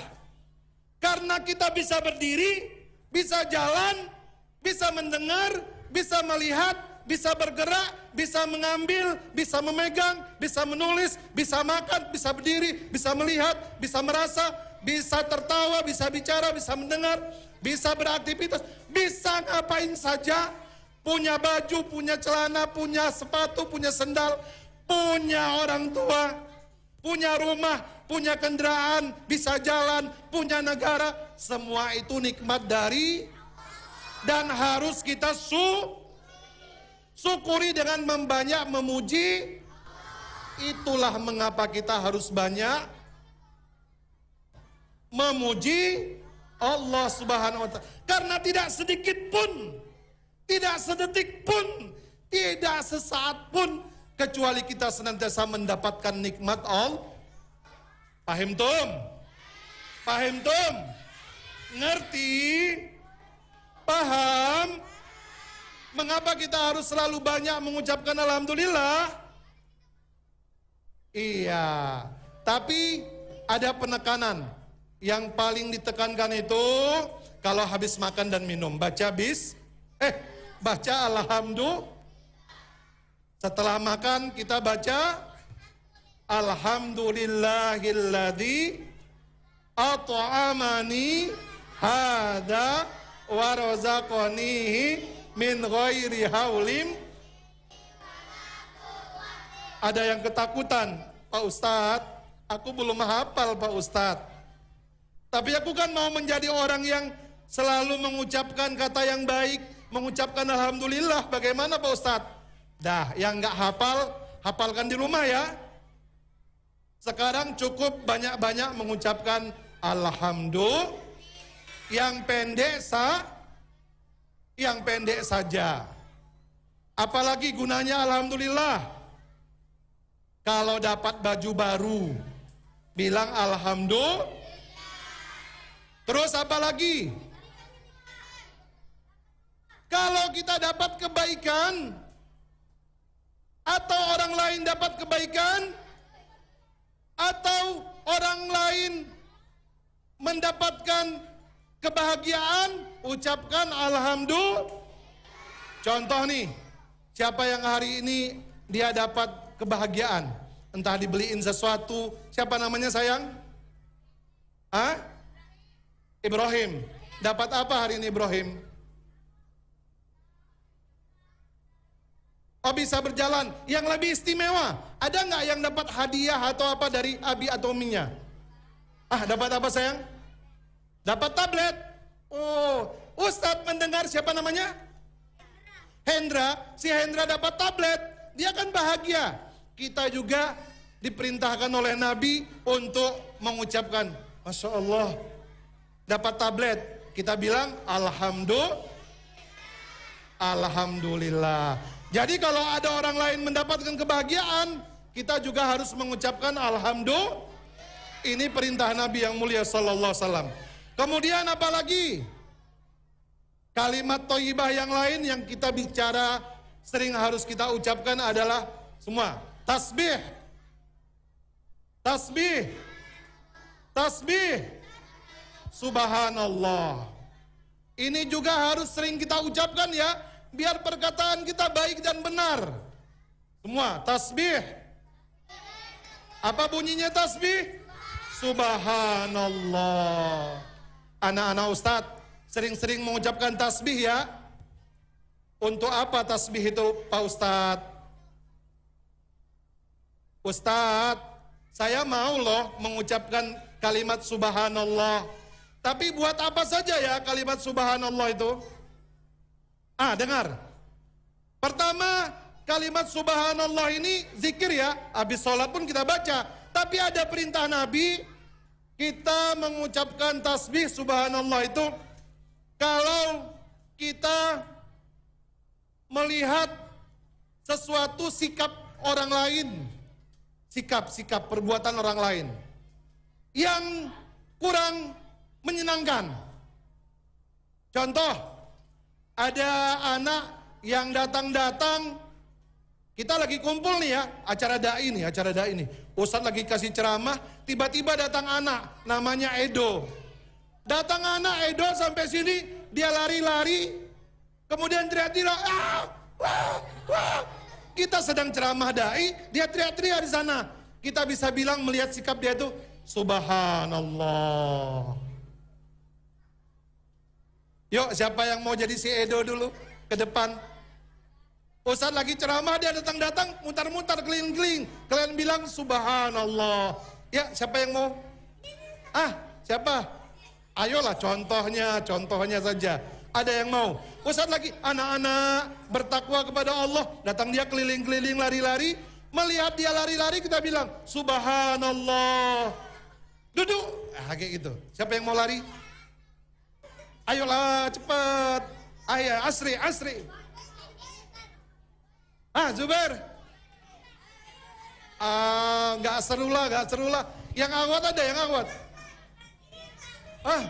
Karena kita bisa berdiri, bisa jalan, bisa mendengar, bisa melihat, bisa bergerak, bisa mengambil, bisa memegang, bisa menulis, bisa makan, bisa berdiri, bisa melihat, bisa merasa, bisa tertawa, bisa bicara, bisa mendengar, bisa beraktivitas, bisa ngapain saja. Punya baju, punya celana, punya sepatu, punya sendal, punya orang tua, punya rumah, punya kendaraan, bisa jalan, punya negara. Semua itu nikmat dari dan harus kita su Syukuri dengan membanyak memuji. Itulah mengapa kita harus banyak memuji Allah Subhanahu wa taala. Karena tidak sedikit pun, tidak sedetik pun, tidak sesaat pun kecuali kita senantiasa mendapatkan nikmat Allah. Pahim tum? Pahim tum? Ngerti? Paham? Mengapa kita harus selalu banyak mengucapkan alhamdulillah? Iya, tapi ada penekanan. Yang paling ditekankan itu kalau habis makan dan minum baca bis eh baca alhamdulillah setelah makan kita baca Alhamdulillahilladzi at'amani hada wa min ghairi haulim ada yang ketakutan Pak Ustad. aku belum hafal Pak Ustad. tapi aku kan mau menjadi orang yang selalu mengucapkan kata yang baik mengucapkan Alhamdulillah bagaimana Pak Ustad? dah yang nggak hafal hafalkan di rumah ya sekarang cukup banyak-banyak mengucapkan Alhamdulillah yang pendek sah yang pendek saja. Apalagi gunanya alhamdulillah. Kalau dapat baju baru, bilang alhamdulillah. Terus apa lagi? Kalau kita dapat kebaikan atau orang lain dapat kebaikan atau orang lain mendapatkan kebahagiaan ucapkan alhamdulillah. Contoh nih, siapa yang hari ini dia dapat kebahagiaan? Entah dibeliin sesuatu, siapa namanya sayang? Ah? Ibrahim. Dapat apa hari ini Ibrahim? Oh bisa berjalan. Yang lebih istimewa, ada nggak yang dapat hadiah atau apa dari abi atau Minya? Ah, dapat apa sayang? Dapat tablet. Oh, Ustadz mendengar siapa namanya? Hendra. Si Hendra dapat tablet, dia kan bahagia. Kita juga diperintahkan oleh Nabi untuk mengucapkan, Masya Allah, dapat tablet. Kita bilang, Alhamdulillah. Alhamdulillah. Jadi kalau ada orang lain mendapatkan kebahagiaan, kita juga harus mengucapkan Alhamdulillah. Ini perintah Nabi yang mulia Sallallahu Alaihi Wasallam. Kemudian apa lagi kalimat toibah yang lain yang kita bicara sering harus kita ucapkan adalah semua tasbih, tasbih, tasbih, subhanallah. Ini juga harus sering kita ucapkan ya, biar perkataan kita baik dan benar. Semua tasbih. Apa bunyinya tasbih? Subhanallah anak-anak ustadz sering-sering mengucapkan tasbih ya. Untuk apa tasbih itu Pak Ustadz? Ustadz, saya mau loh mengucapkan kalimat subhanallah. Tapi buat apa saja ya kalimat subhanallah itu? Ah, dengar. Pertama, kalimat subhanallah ini zikir ya. Habis sholat pun kita baca. Tapi ada perintah Nabi kita mengucapkan tasbih subhanallah itu kalau kita melihat sesuatu sikap orang lain, sikap-sikap perbuatan orang lain yang kurang menyenangkan. Contoh, ada anak yang datang-datang kita lagi kumpul nih ya, acara dai nih, acara dai nih. Ustadz lagi kasih ceramah, tiba-tiba datang anak, namanya Edo. Datang anak Edo sampai sini, dia lari-lari, kemudian teriak-teriak, ah, ah, ah. Kita sedang ceramah dai, dia teriak-teriak di sana. Kita bisa bilang melihat sikap dia itu, Subhanallah. Yuk, siapa yang mau jadi si Edo dulu ke depan? Ustaz oh, lagi ceramah dia datang-datang mutar-mutar keliling-keliling. Kalian bilang subhanallah. Ya, siapa yang mau? Ah, siapa? Ayolah contohnya, contohnya saja. Ada yang mau? Ustaz oh, lagi anak-anak bertakwa kepada Allah. Datang dia keliling-keliling lari-lari. Melihat dia lari-lari kita bilang subhanallah. Duduk. Ah, kayak gitu. Siapa yang mau lari? Ayolah cepat. Ayah, ya, asri, asri. Ah Zubair, ah nggak seru lah, nggak seru lah. Yang awat ada, yang awat. Ah,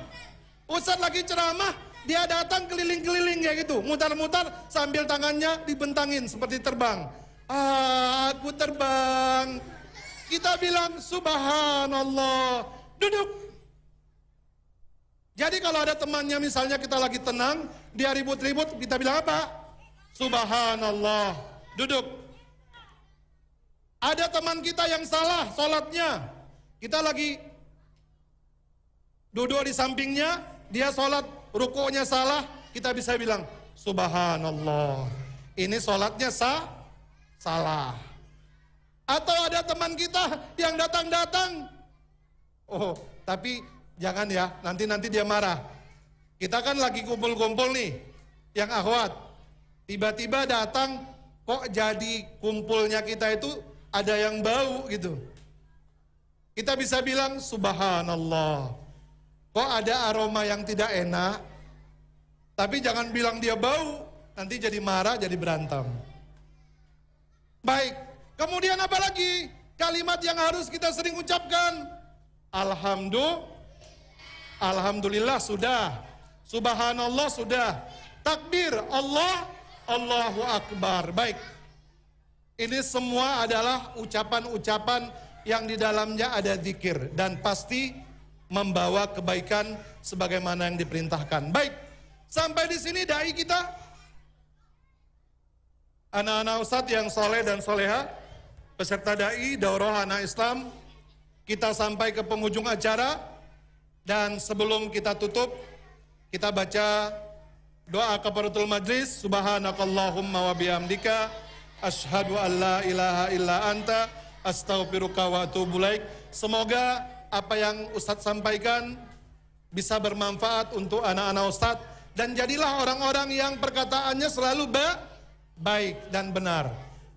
Ustadz lagi ceramah, dia datang keliling-keliling kayak gitu, mutar-mutar sambil tangannya dibentangin seperti terbang. Ah, aku terbang. Kita bilang subhanallah, duduk, jadi kalau ada temannya misalnya kita lagi tenang, dia ribut-ribut, kita bilang apa? Subhanallah. Duduk. Ada teman kita yang salah sholatnya. Kita lagi duduk di sampingnya, dia sholat rukunya salah, kita bisa bilang, Subhanallah, ini sholatnya sah, salah. Atau ada teman kita yang datang-datang, oh tapi jangan ya, nanti-nanti dia marah. Kita kan lagi kumpul-kumpul nih, yang akhwat, tiba-tiba datang kok jadi kumpulnya kita itu ada yang bau gitu. Kita bisa bilang subhanallah. Kok ada aroma yang tidak enak? Tapi jangan bilang dia bau, nanti jadi marah, jadi berantem. Baik, kemudian apa lagi? Kalimat yang harus kita sering ucapkan. Alhamdulillah. Alhamdulillah sudah. Subhanallah sudah. Takbir Allah Allahu Akbar. Baik. Ini semua adalah ucapan-ucapan yang di dalamnya ada zikir dan pasti membawa kebaikan sebagaimana yang diperintahkan. Baik. Sampai di sini dai kita anak-anak ustaz yang soleh dan soleha, peserta dai, daurah anak Islam, kita sampai ke penghujung acara dan sebelum kita tutup, kita baca doa kafaratul majlis subhanakallahumma wa bihamdika asyhadu an la ilaha illa anta astaghfiruka wa atubu ilaik. Semoga apa yang Ustadz sampaikan bisa bermanfaat untuk anak-anak Ustadz dan jadilah orang-orang yang perkataannya selalu ba baik dan benar.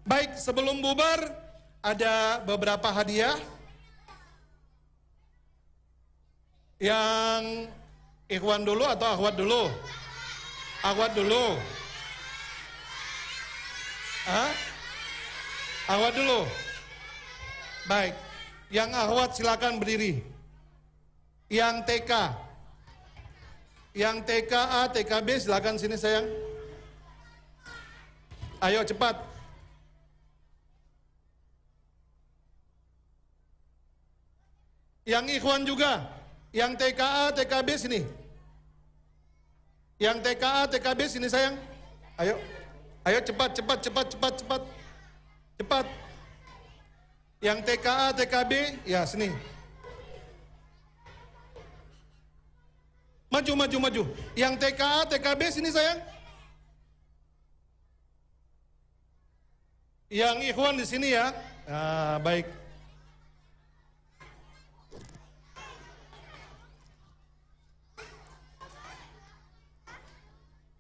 Baik, sebelum bubar ada beberapa hadiah yang ikhwan dulu atau akhwat dulu? Awat dulu. Hah? Awat dulu. Baik. Yang awat silakan berdiri. Yang TK. Yang TKA, TKB silakan sini sayang. Ayo cepat. Yang Ikhwan juga. Yang TKA, TKB sini. Yang TKA, TKB sini sayang. Ayo. Ayo cepat, cepat, cepat, cepat, cepat. Cepat. Yang TKA, TKB, ya sini. Maju, maju, maju. Yang TKA, TKB sini sayang. Yang Ikhwan di sini ya. Nah, baik.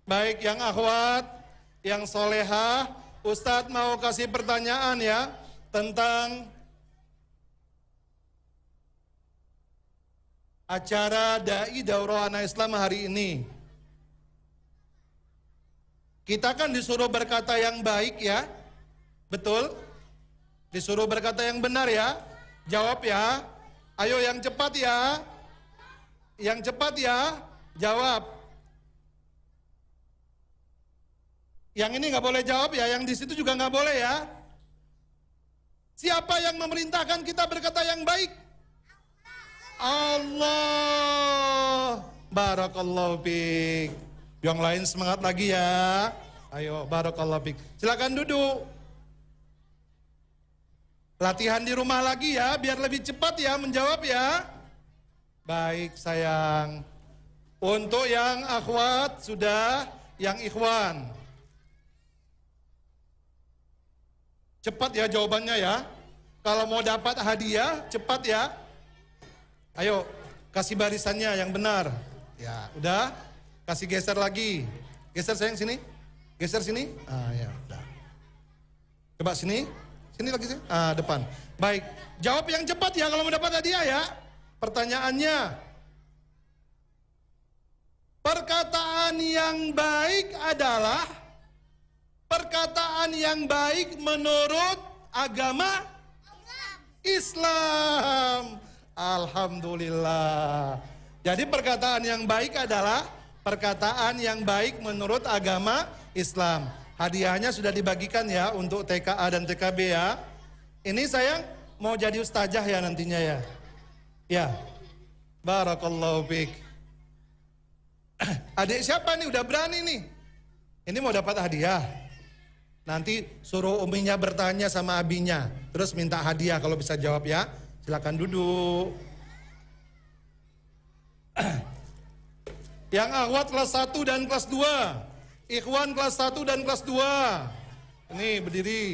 Baik yang akhwat, yang soleha, Ustadz mau kasih pertanyaan ya tentang acara Dai Daurah Anak Islam hari ini. Kita kan disuruh berkata yang baik ya, betul? Disuruh berkata yang benar ya, jawab ya. Ayo yang cepat ya, yang cepat ya, jawab. Yang ini nggak boleh jawab ya, yang di situ juga nggak boleh ya. Siapa yang memerintahkan kita berkata yang baik? Allah. Barakallahu fiik. Yang lain semangat lagi ya. Ayo, barakallahu fiik. Silakan duduk. Latihan di rumah lagi ya, biar lebih cepat ya menjawab ya. Baik, sayang. Untuk yang akhwat sudah, yang ikhwan. Cepat ya jawabannya ya. Kalau mau dapat hadiah, cepat ya. Ayo, kasih barisannya yang benar. Ya, udah. Kasih geser lagi. Geser sayang sini. Geser sini. Ah, ya, udah. Coba sini. Sini lagi sih. Ah, depan. Baik. Jawab yang cepat ya kalau mau dapat hadiah ya. Pertanyaannya, perkataan yang baik adalah Perkataan yang baik menurut agama Islam. Alhamdulillah. Jadi perkataan yang baik adalah perkataan yang baik menurut agama Islam. Hadiahnya sudah dibagikan ya untuk TKA dan TKB ya. Ini sayang mau jadi ustajah ya nantinya ya. Ya. Barakallahu fiik. Adik siapa nih udah berani nih? Ini mau dapat hadiah. Nanti suruh uminya bertanya sama abinya. Terus minta hadiah kalau bisa jawab ya. Silakan duduk. Yang Awat kelas 1 dan kelas 2. Ikhwan kelas 1 dan kelas 2. Ini berdiri.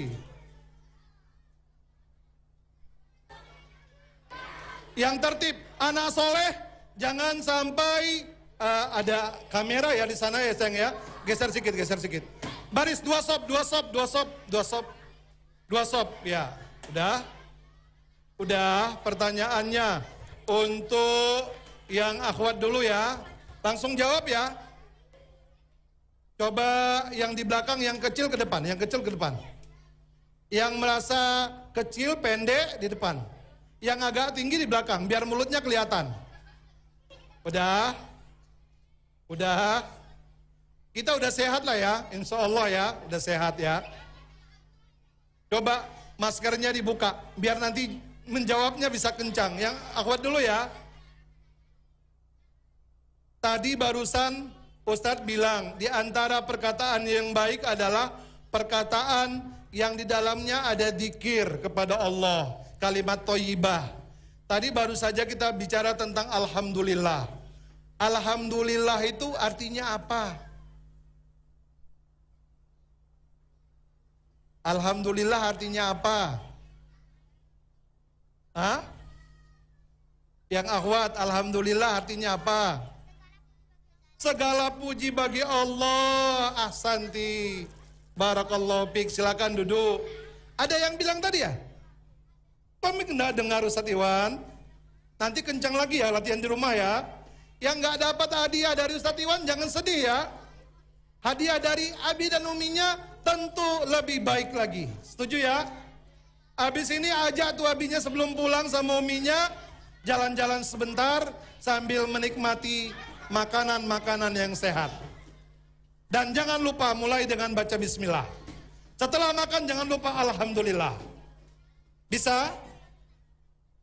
Yang tertib, anak soleh jangan sampai uh, ada kamera ya di sana ya sayang ya. Geser sedikit, geser sedikit. Baris dua sob, dua sob, dua sob, dua sob, Dua sob, ya. Udah? Udah, pertanyaannya untuk yang akhwat dulu ya. Langsung jawab ya. Coba yang di belakang, yang kecil ke depan, yang kecil ke depan. Yang merasa kecil, pendek di depan. Yang agak tinggi di belakang, biar mulutnya kelihatan. Udah? Udah? Kita udah sehat lah ya, insya Allah ya, udah sehat ya. Coba maskernya dibuka, biar nanti menjawabnya bisa kencang. Yang akhwat dulu ya. Tadi barusan Ustadz bilang, di antara perkataan yang baik adalah perkataan yang di dalamnya ada dikir kepada Allah. Kalimat toyibah. Tadi baru saja kita bicara tentang Alhamdulillah. Alhamdulillah itu artinya apa? Alhamdulillah artinya apa? Hah? Yang akhwat, Alhamdulillah artinya apa? Segala puji bagi Allah, Asanti. Barakallahu pik, silakan duduk. Ada yang bilang tadi ya? Kami dengar Ustaz Iwan. Nanti kencang lagi ya latihan di rumah ya. Yang nggak dapat hadiah dari Ustaz Iwan jangan sedih ya. Hadiah dari abi dan uminya tentu lebih baik lagi. Setuju ya? Abis ini ajak tuh abinya sebelum pulang sama uminya jalan-jalan sebentar sambil menikmati makanan-makanan yang sehat. Dan jangan lupa mulai dengan baca bismillah. Setelah makan jangan lupa alhamdulillah. Bisa?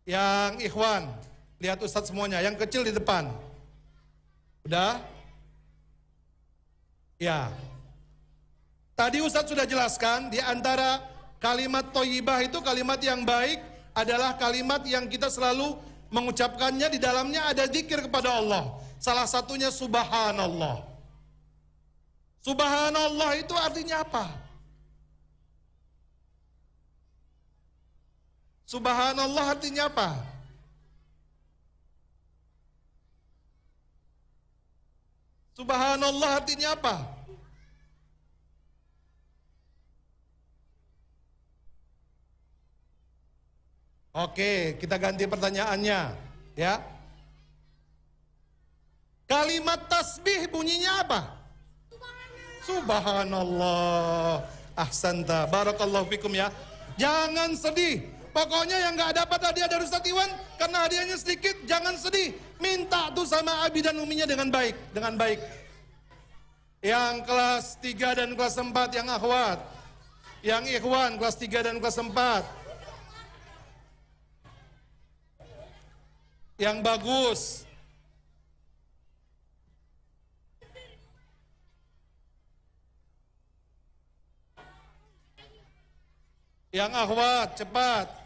Yang ikhwan, lihat ustadz semuanya, yang kecil di depan. Udah? Ya. Tadi Ustadz sudah jelaskan di antara kalimat toyibah itu kalimat yang baik adalah kalimat yang kita selalu mengucapkannya di dalamnya ada zikir kepada Allah. Salah satunya subhanallah. Subhanallah itu artinya apa? Subhanallah artinya apa? Subhanallah artinya apa? Oke, kita ganti pertanyaannya, ya. Kalimat tasbih bunyinya apa? Subhanallah. Subhanallah. Ahsanta, barakallahu fikum ya. Jangan sedih. Pokoknya yang nggak dapat hadiah dari Ustadz Iwan, karena hadiahnya sedikit, jangan sedih. Minta tuh sama Abi dan Uminya dengan baik, dengan baik. Yang kelas 3 dan kelas 4 yang akhwat. Yang ikhwan kelas 3 dan kelas 4. Yang bagus. Yang akhwat, cepat.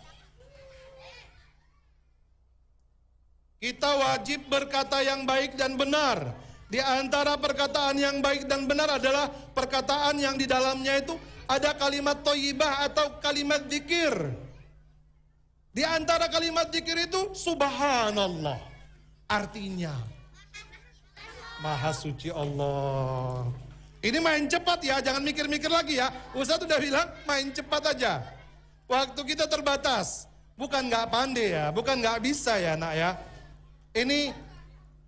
Kita wajib berkata yang baik dan benar. Di antara perkataan yang baik dan benar adalah perkataan yang di dalamnya itu ada kalimat toyibah atau kalimat dikir. Di antara kalimat dikir itu subhanallah. Artinya Maha suci Allah. Ini main cepat ya, jangan mikir-mikir lagi ya. Ustadz udah bilang main cepat aja. Waktu kita terbatas. Bukan nggak pandai ya, bukan nggak bisa ya nak ya. Ini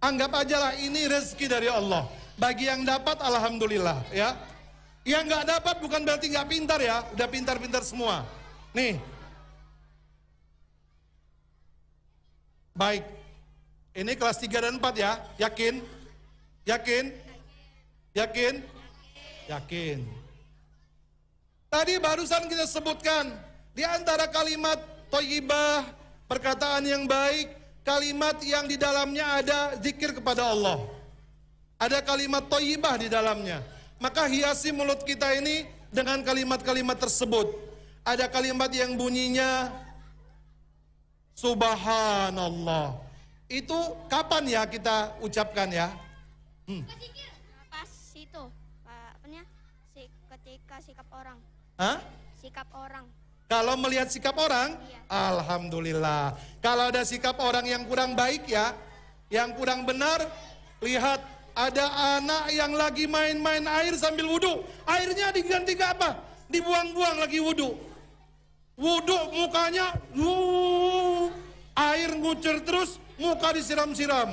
anggap aja lah ini rezeki dari Allah. Bagi yang dapat alhamdulillah ya. Yang nggak dapat bukan berarti nggak pintar ya, udah pintar-pintar semua. Nih. Baik. Ini kelas 3 dan 4 ya. Yakin? Yakin? Yakin? Yakin. Tadi barusan kita sebutkan di antara kalimat toyibah perkataan yang baik, kalimat yang di dalamnya ada zikir kepada Allah. Ada kalimat toyibah di dalamnya. Maka hiasi mulut kita ini dengan kalimat-kalimat tersebut. Ada kalimat yang bunyinya Subhanallah. Itu kapan ya kita ucapkan ya? Hmm. Pas itu, ketika sikap orang. Hah? Sikap orang. Kalau melihat sikap orang, ya. alhamdulillah. Kalau ada sikap orang yang kurang baik ya, yang kurang benar, lihat ada anak yang lagi main-main air sambil wudhu. Airnya diganti ke apa? Dibuang-buang lagi wudhu. Wudhu mukanya, wuh, air ngucur terus, muka disiram-siram.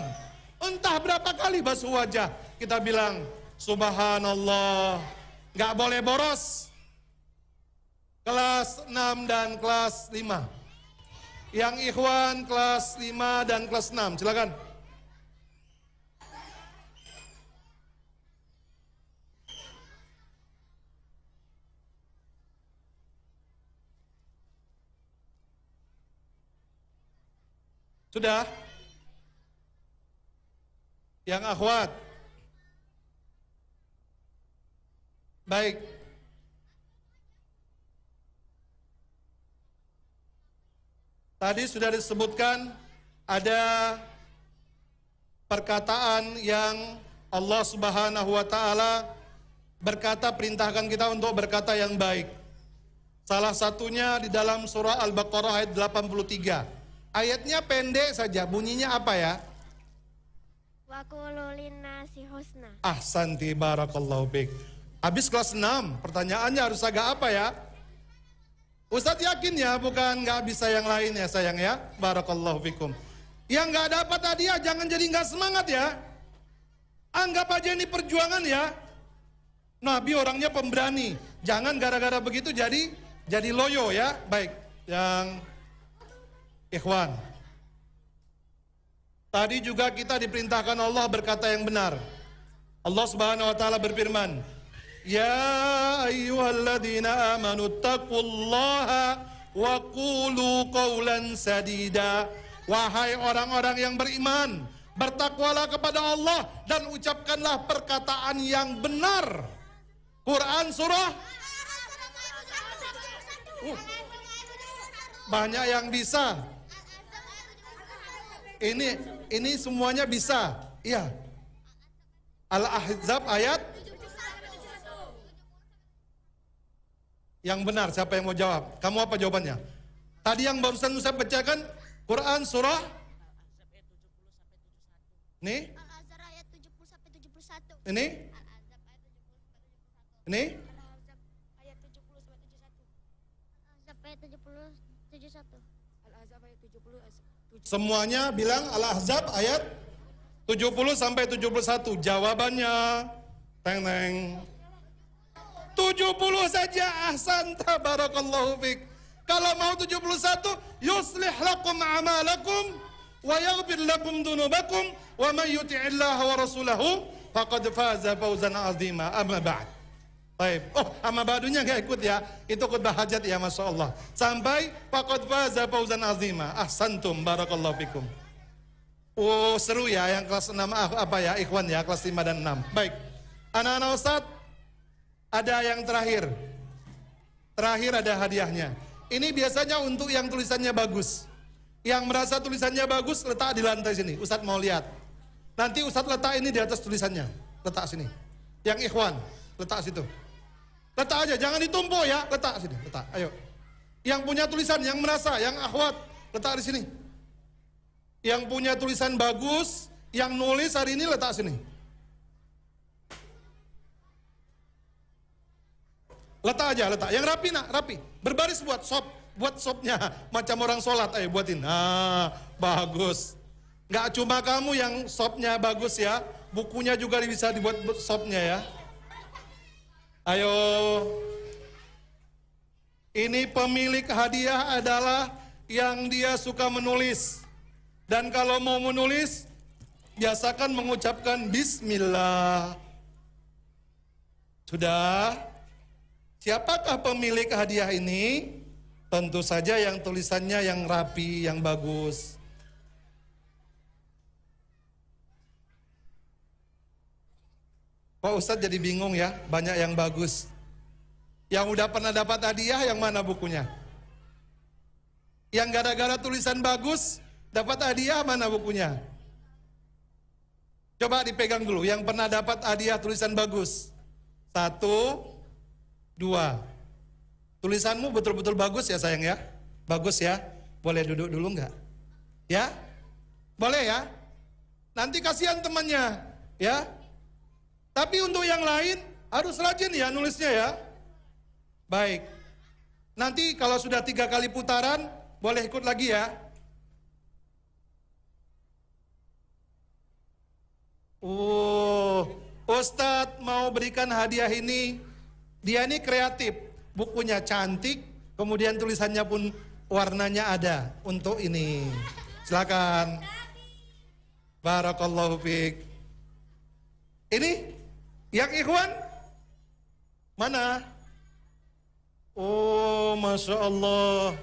Entah berapa kali basuh wajah. Kita bilang, subhanallah, gak boleh boros kelas 6 dan kelas 5. Yang Ikhwan kelas 5 dan kelas 6, silakan. Sudah? Yang akhwat. Baik. Tadi sudah disebutkan ada perkataan yang Allah Subhanahu wa taala berkata perintahkan kita untuk berkata yang baik. Salah satunya di dalam surah Al-Baqarah ayat 83. Ayatnya pendek saja, bunyinya apa ya? Ahsanti barakallahu bik. Habis kelas 6, pertanyaannya harus agak apa ya? Ustadz yakin ya, bukan nggak bisa yang lain ya sayang ya. Barakallahu fikum. Yang nggak dapat hadiah jangan jadi nggak semangat ya. Anggap aja ini perjuangan ya. Nabi orangnya pemberani. Jangan gara-gara begitu jadi jadi loyo ya. Baik, yang ikhwan. Tadi juga kita diperintahkan Allah berkata yang benar. Allah Subhanahu wa taala berfirman, يا أيها الذين آمنوا اتقوا الله وقولوا قولا sadida Wahai orang-orang yang beriman, bertakwalah kepada Allah dan ucapkanlah perkataan yang benar. Quran surah uh, banyak yang bisa. Ini ini semuanya bisa. Iya. Al-Ahzab ayat Yang benar siapa yang mau jawab? Kamu apa jawabannya? Tadi yang barusan saya pecahkan Quran surah Ini? Ini? Ini? Semuanya bilang Al-Ahzab ayat 70 sampai 71. Jawabannya teng teng. 70 saja ahsan tabarakallahu fik. Kalau mau 71 yuslih lakum amalakum wa yaghfir lakum dunubakum wa man yuti'illah wa rasulahu faqad faza fawzan azima amma ba'd. Baik. Oh, sama badunya nggak ikut ya. Itu ikut hajat ya Masya Allah. Sampai faqad faza fawzan azima. Ahsantum barakallahu fikum. Oh, seru ya yang kelas 6 ah, apa ya ikhwan ya kelas 5 dan 6. Baik. Anak-anak Ustadz, ada yang terakhir. Terakhir ada hadiahnya. Ini biasanya untuk yang tulisannya bagus. Yang merasa tulisannya bagus letak di lantai sini. Ustadz mau lihat. Nanti Ustadz letak ini di atas tulisannya. Letak sini. Yang ikhwan, letak situ. Letak aja, jangan ditumpuk ya. Letak sini, letak. Ayo. Yang punya tulisan, yang merasa, yang akhwat, letak di sini. Yang punya tulisan bagus, yang nulis hari ini letak sini. Letak aja, letak. Yang rapi nak, rapi. Berbaris buat sop, buat sopnya. Macam orang sholat, ayo buatin. Nah, bagus. Gak cuma kamu yang sopnya bagus ya, bukunya juga bisa dibuat sopnya ya. Ayo. Ini pemilik hadiah adalah yang dia suka menulis. Dan kalau mau menulis, biasakan mengucapkan bismillah. Sudah? Siapakah pemilik hadiah ini? Tentu saja yang tulisannya yang rapi, yang bagus. Pak Ustadz jadi bingung ya, banyak yang bagus. Yang udah pernah dapat hadiah, yang mana bukunya? Yang gara-gara tulisan bagus, dapat hadiah, mana bukunya? Coba dipegang dulu, yang pernah dapat hadiah tulisan bagus. Satu, Dua, tulisanmu betul-betul bagus ya sayang ya? Bagus ya? Boleh duduk dulu nggak? Ya? Boleh ya? Nanti kasihan temannya, ya? Tapi untuk yang lain harus rajin ya nulisnya ya. Baik. Nanti kalau sudah tiga kali putaran, boleh ikut lagi ya. Oh, Ustadz mau berikan hadiah ini dia ini kreatif, bukunya cantik, kemudian tulisannya pun warnanya ada untuk ini. Silakan. Barakallahu fiik. Ini yang ikhwan mana? Oh, masya Allah.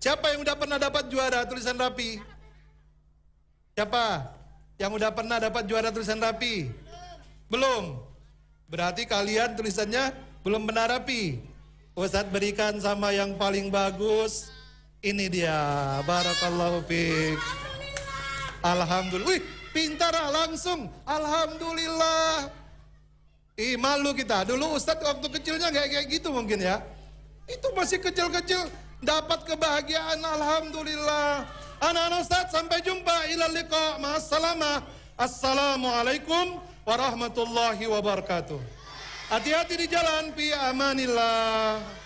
Siapa yang udah pernah dapat juara tulisan rapi? Siapa yang udah pernah dapat juara tulisan rapi? Belum. Berarti kalian tulisannya belum benar api. Ustadz berikan sama yang paling bagus. Ini dia. Barakallahu fiq Alhamdulillah. Wih, pintar ah, langsung. Alhamdulillah. Ih, malu kita. Dulu Ustadz waktu kecilnya kayak kayak gitu mungkin ya. Itu masih kecil-kecil dapat kebahagiaan alhamdulillah. Anak-anak Ustadz sampai jumpa ilal liqa. Assalamualaikum warahmatullahi wabarakatuh. Hati-hati di jalan, pi amanillah.